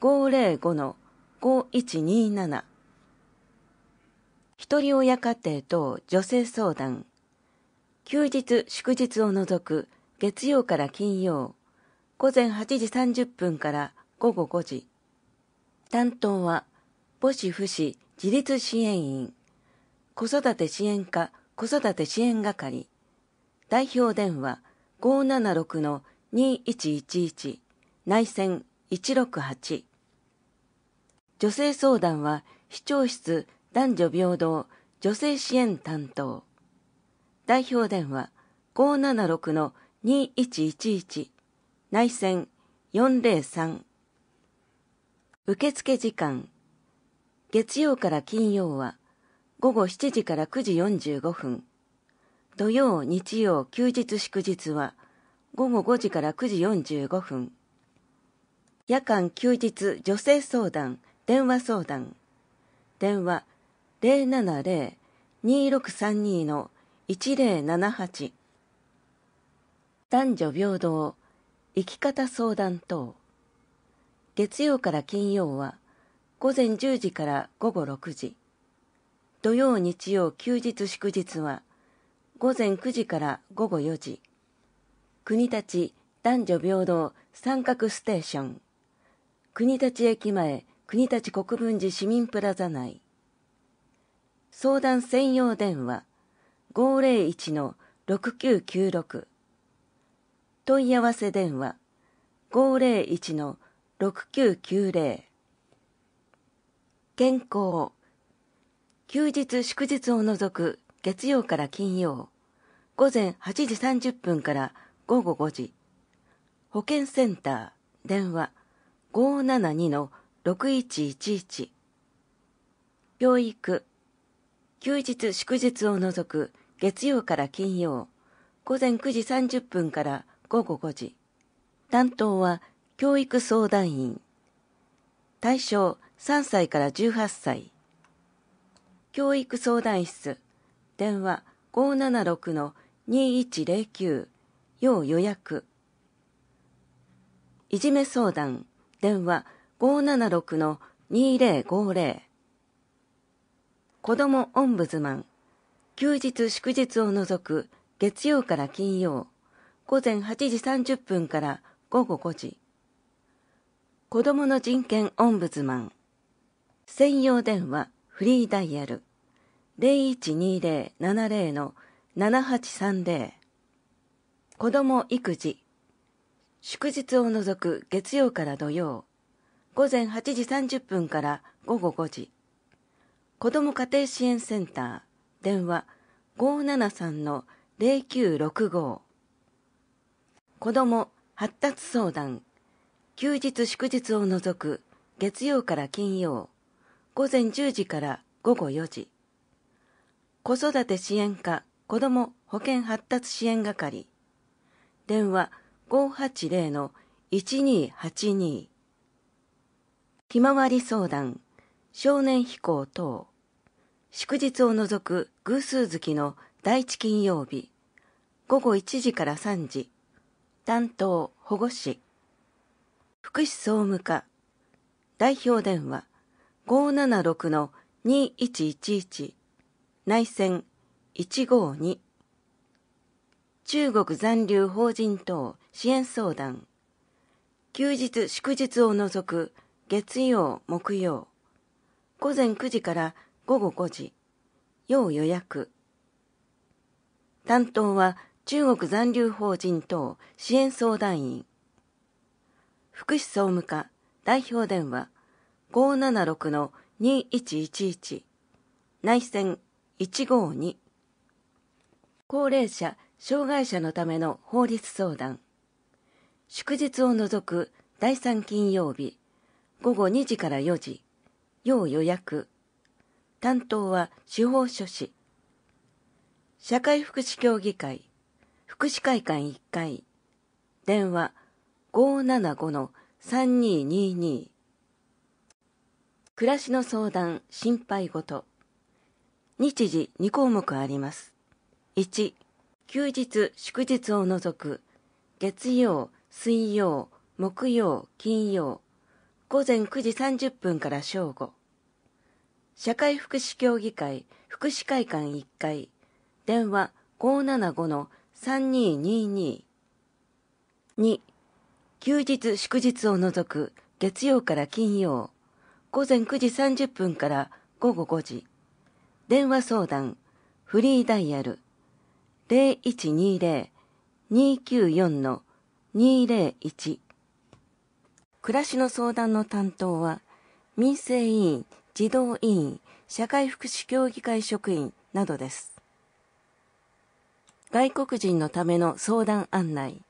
505-5127一人親家庭等女性相談休日祝日を除く月曜から金曜午前8時30分から午後5時担当は母子父子自立支援員子育て支援課子育て支援係代表電話576-2111内線168女性相談は市長室男女平等女性支援担当代表電話576-2111内線403受付時間月曜から金曜は午後7時から9時45分土曜日曜休日祝日は午後5時から9時45分夜間休日女性相談電話相談電話070-2632 1078男女平等生き方相談等月曜から金曜は午前10時から午後6時土曜日曜休日祝日は午前9時から午後4時国立男女平等三角ステーション国立駅前国立国分寺市民プラザ内相談専用電話501-6996問い合わせ電話501-6996 6990健康休日祝日を除く月曜から金曜午前8時30分から午後5時保健センター電話572の6111教育休日祝日を除く月曜から金曜午前9時30分から午後5時担当は教育相談員対象3歳から18歳教育相談室電話576-2109要予約いじめ相談電話576-2050子どもオンブズマン休日祝日を除く月曜から金曜午前8時30分から午後5時子どもの人権オンブズマン専用電話フリーダイヤル0120-70 7830子ども育児祝日を除く月曜から土曜午前8時30分から午後5時子ども家庭支援センター電話573 0965子ども発達相談休日祝日を除く月曜から金曜午前10時から午後4時子育て支援課子ども保健発達支援係電話580-1282ひまわり相談少年飛行等祝日を除く偶数月の第一金曜日午後1時から3時担当保護士福祉総務課代表電話576-2111内戦152中国残留法人等支援相談休日祝日を除く月曜木曜午前9時から午後5時要予約担当は中国残留法人等支援相談員福祉総務課代表電話576の2111内戦152高齢者・障害者のための法律相談祝日を除く第3金曜日午後2時から4時要予約担当は司法書士社会福祉協議会福祉会館1階電話575-3222暮らしの相談心配事日時2項目あります1休日祝日を除く月曜水曜木曜金曜午前9時30分から正午社会福祉協議会福祉会館1階電話575-3222 2休日祝日を除く月曜から金曜午前9時30分から午後5時電話相談フリーダイヤル0120-294-201暮らしの相談の担当は民生委員、児童委員、社会福祉協議会職員などです。外国人のための相談案内。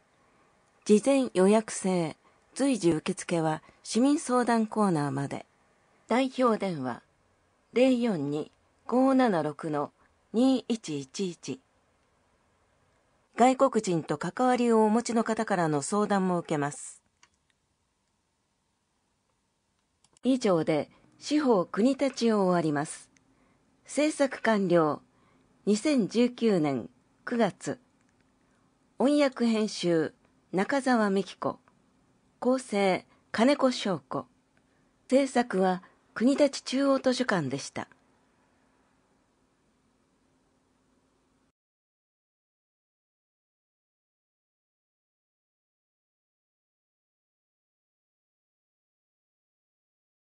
事前予約制随時受付は市民相談コーナーまで代表電話042-576-2111外国人と関わりをお持ちの方からの相談も受けます以上で司法国立を終わります政策完了2019年9月音訳編集中澤美希子構成金子祥子制作は国立中央図書館でした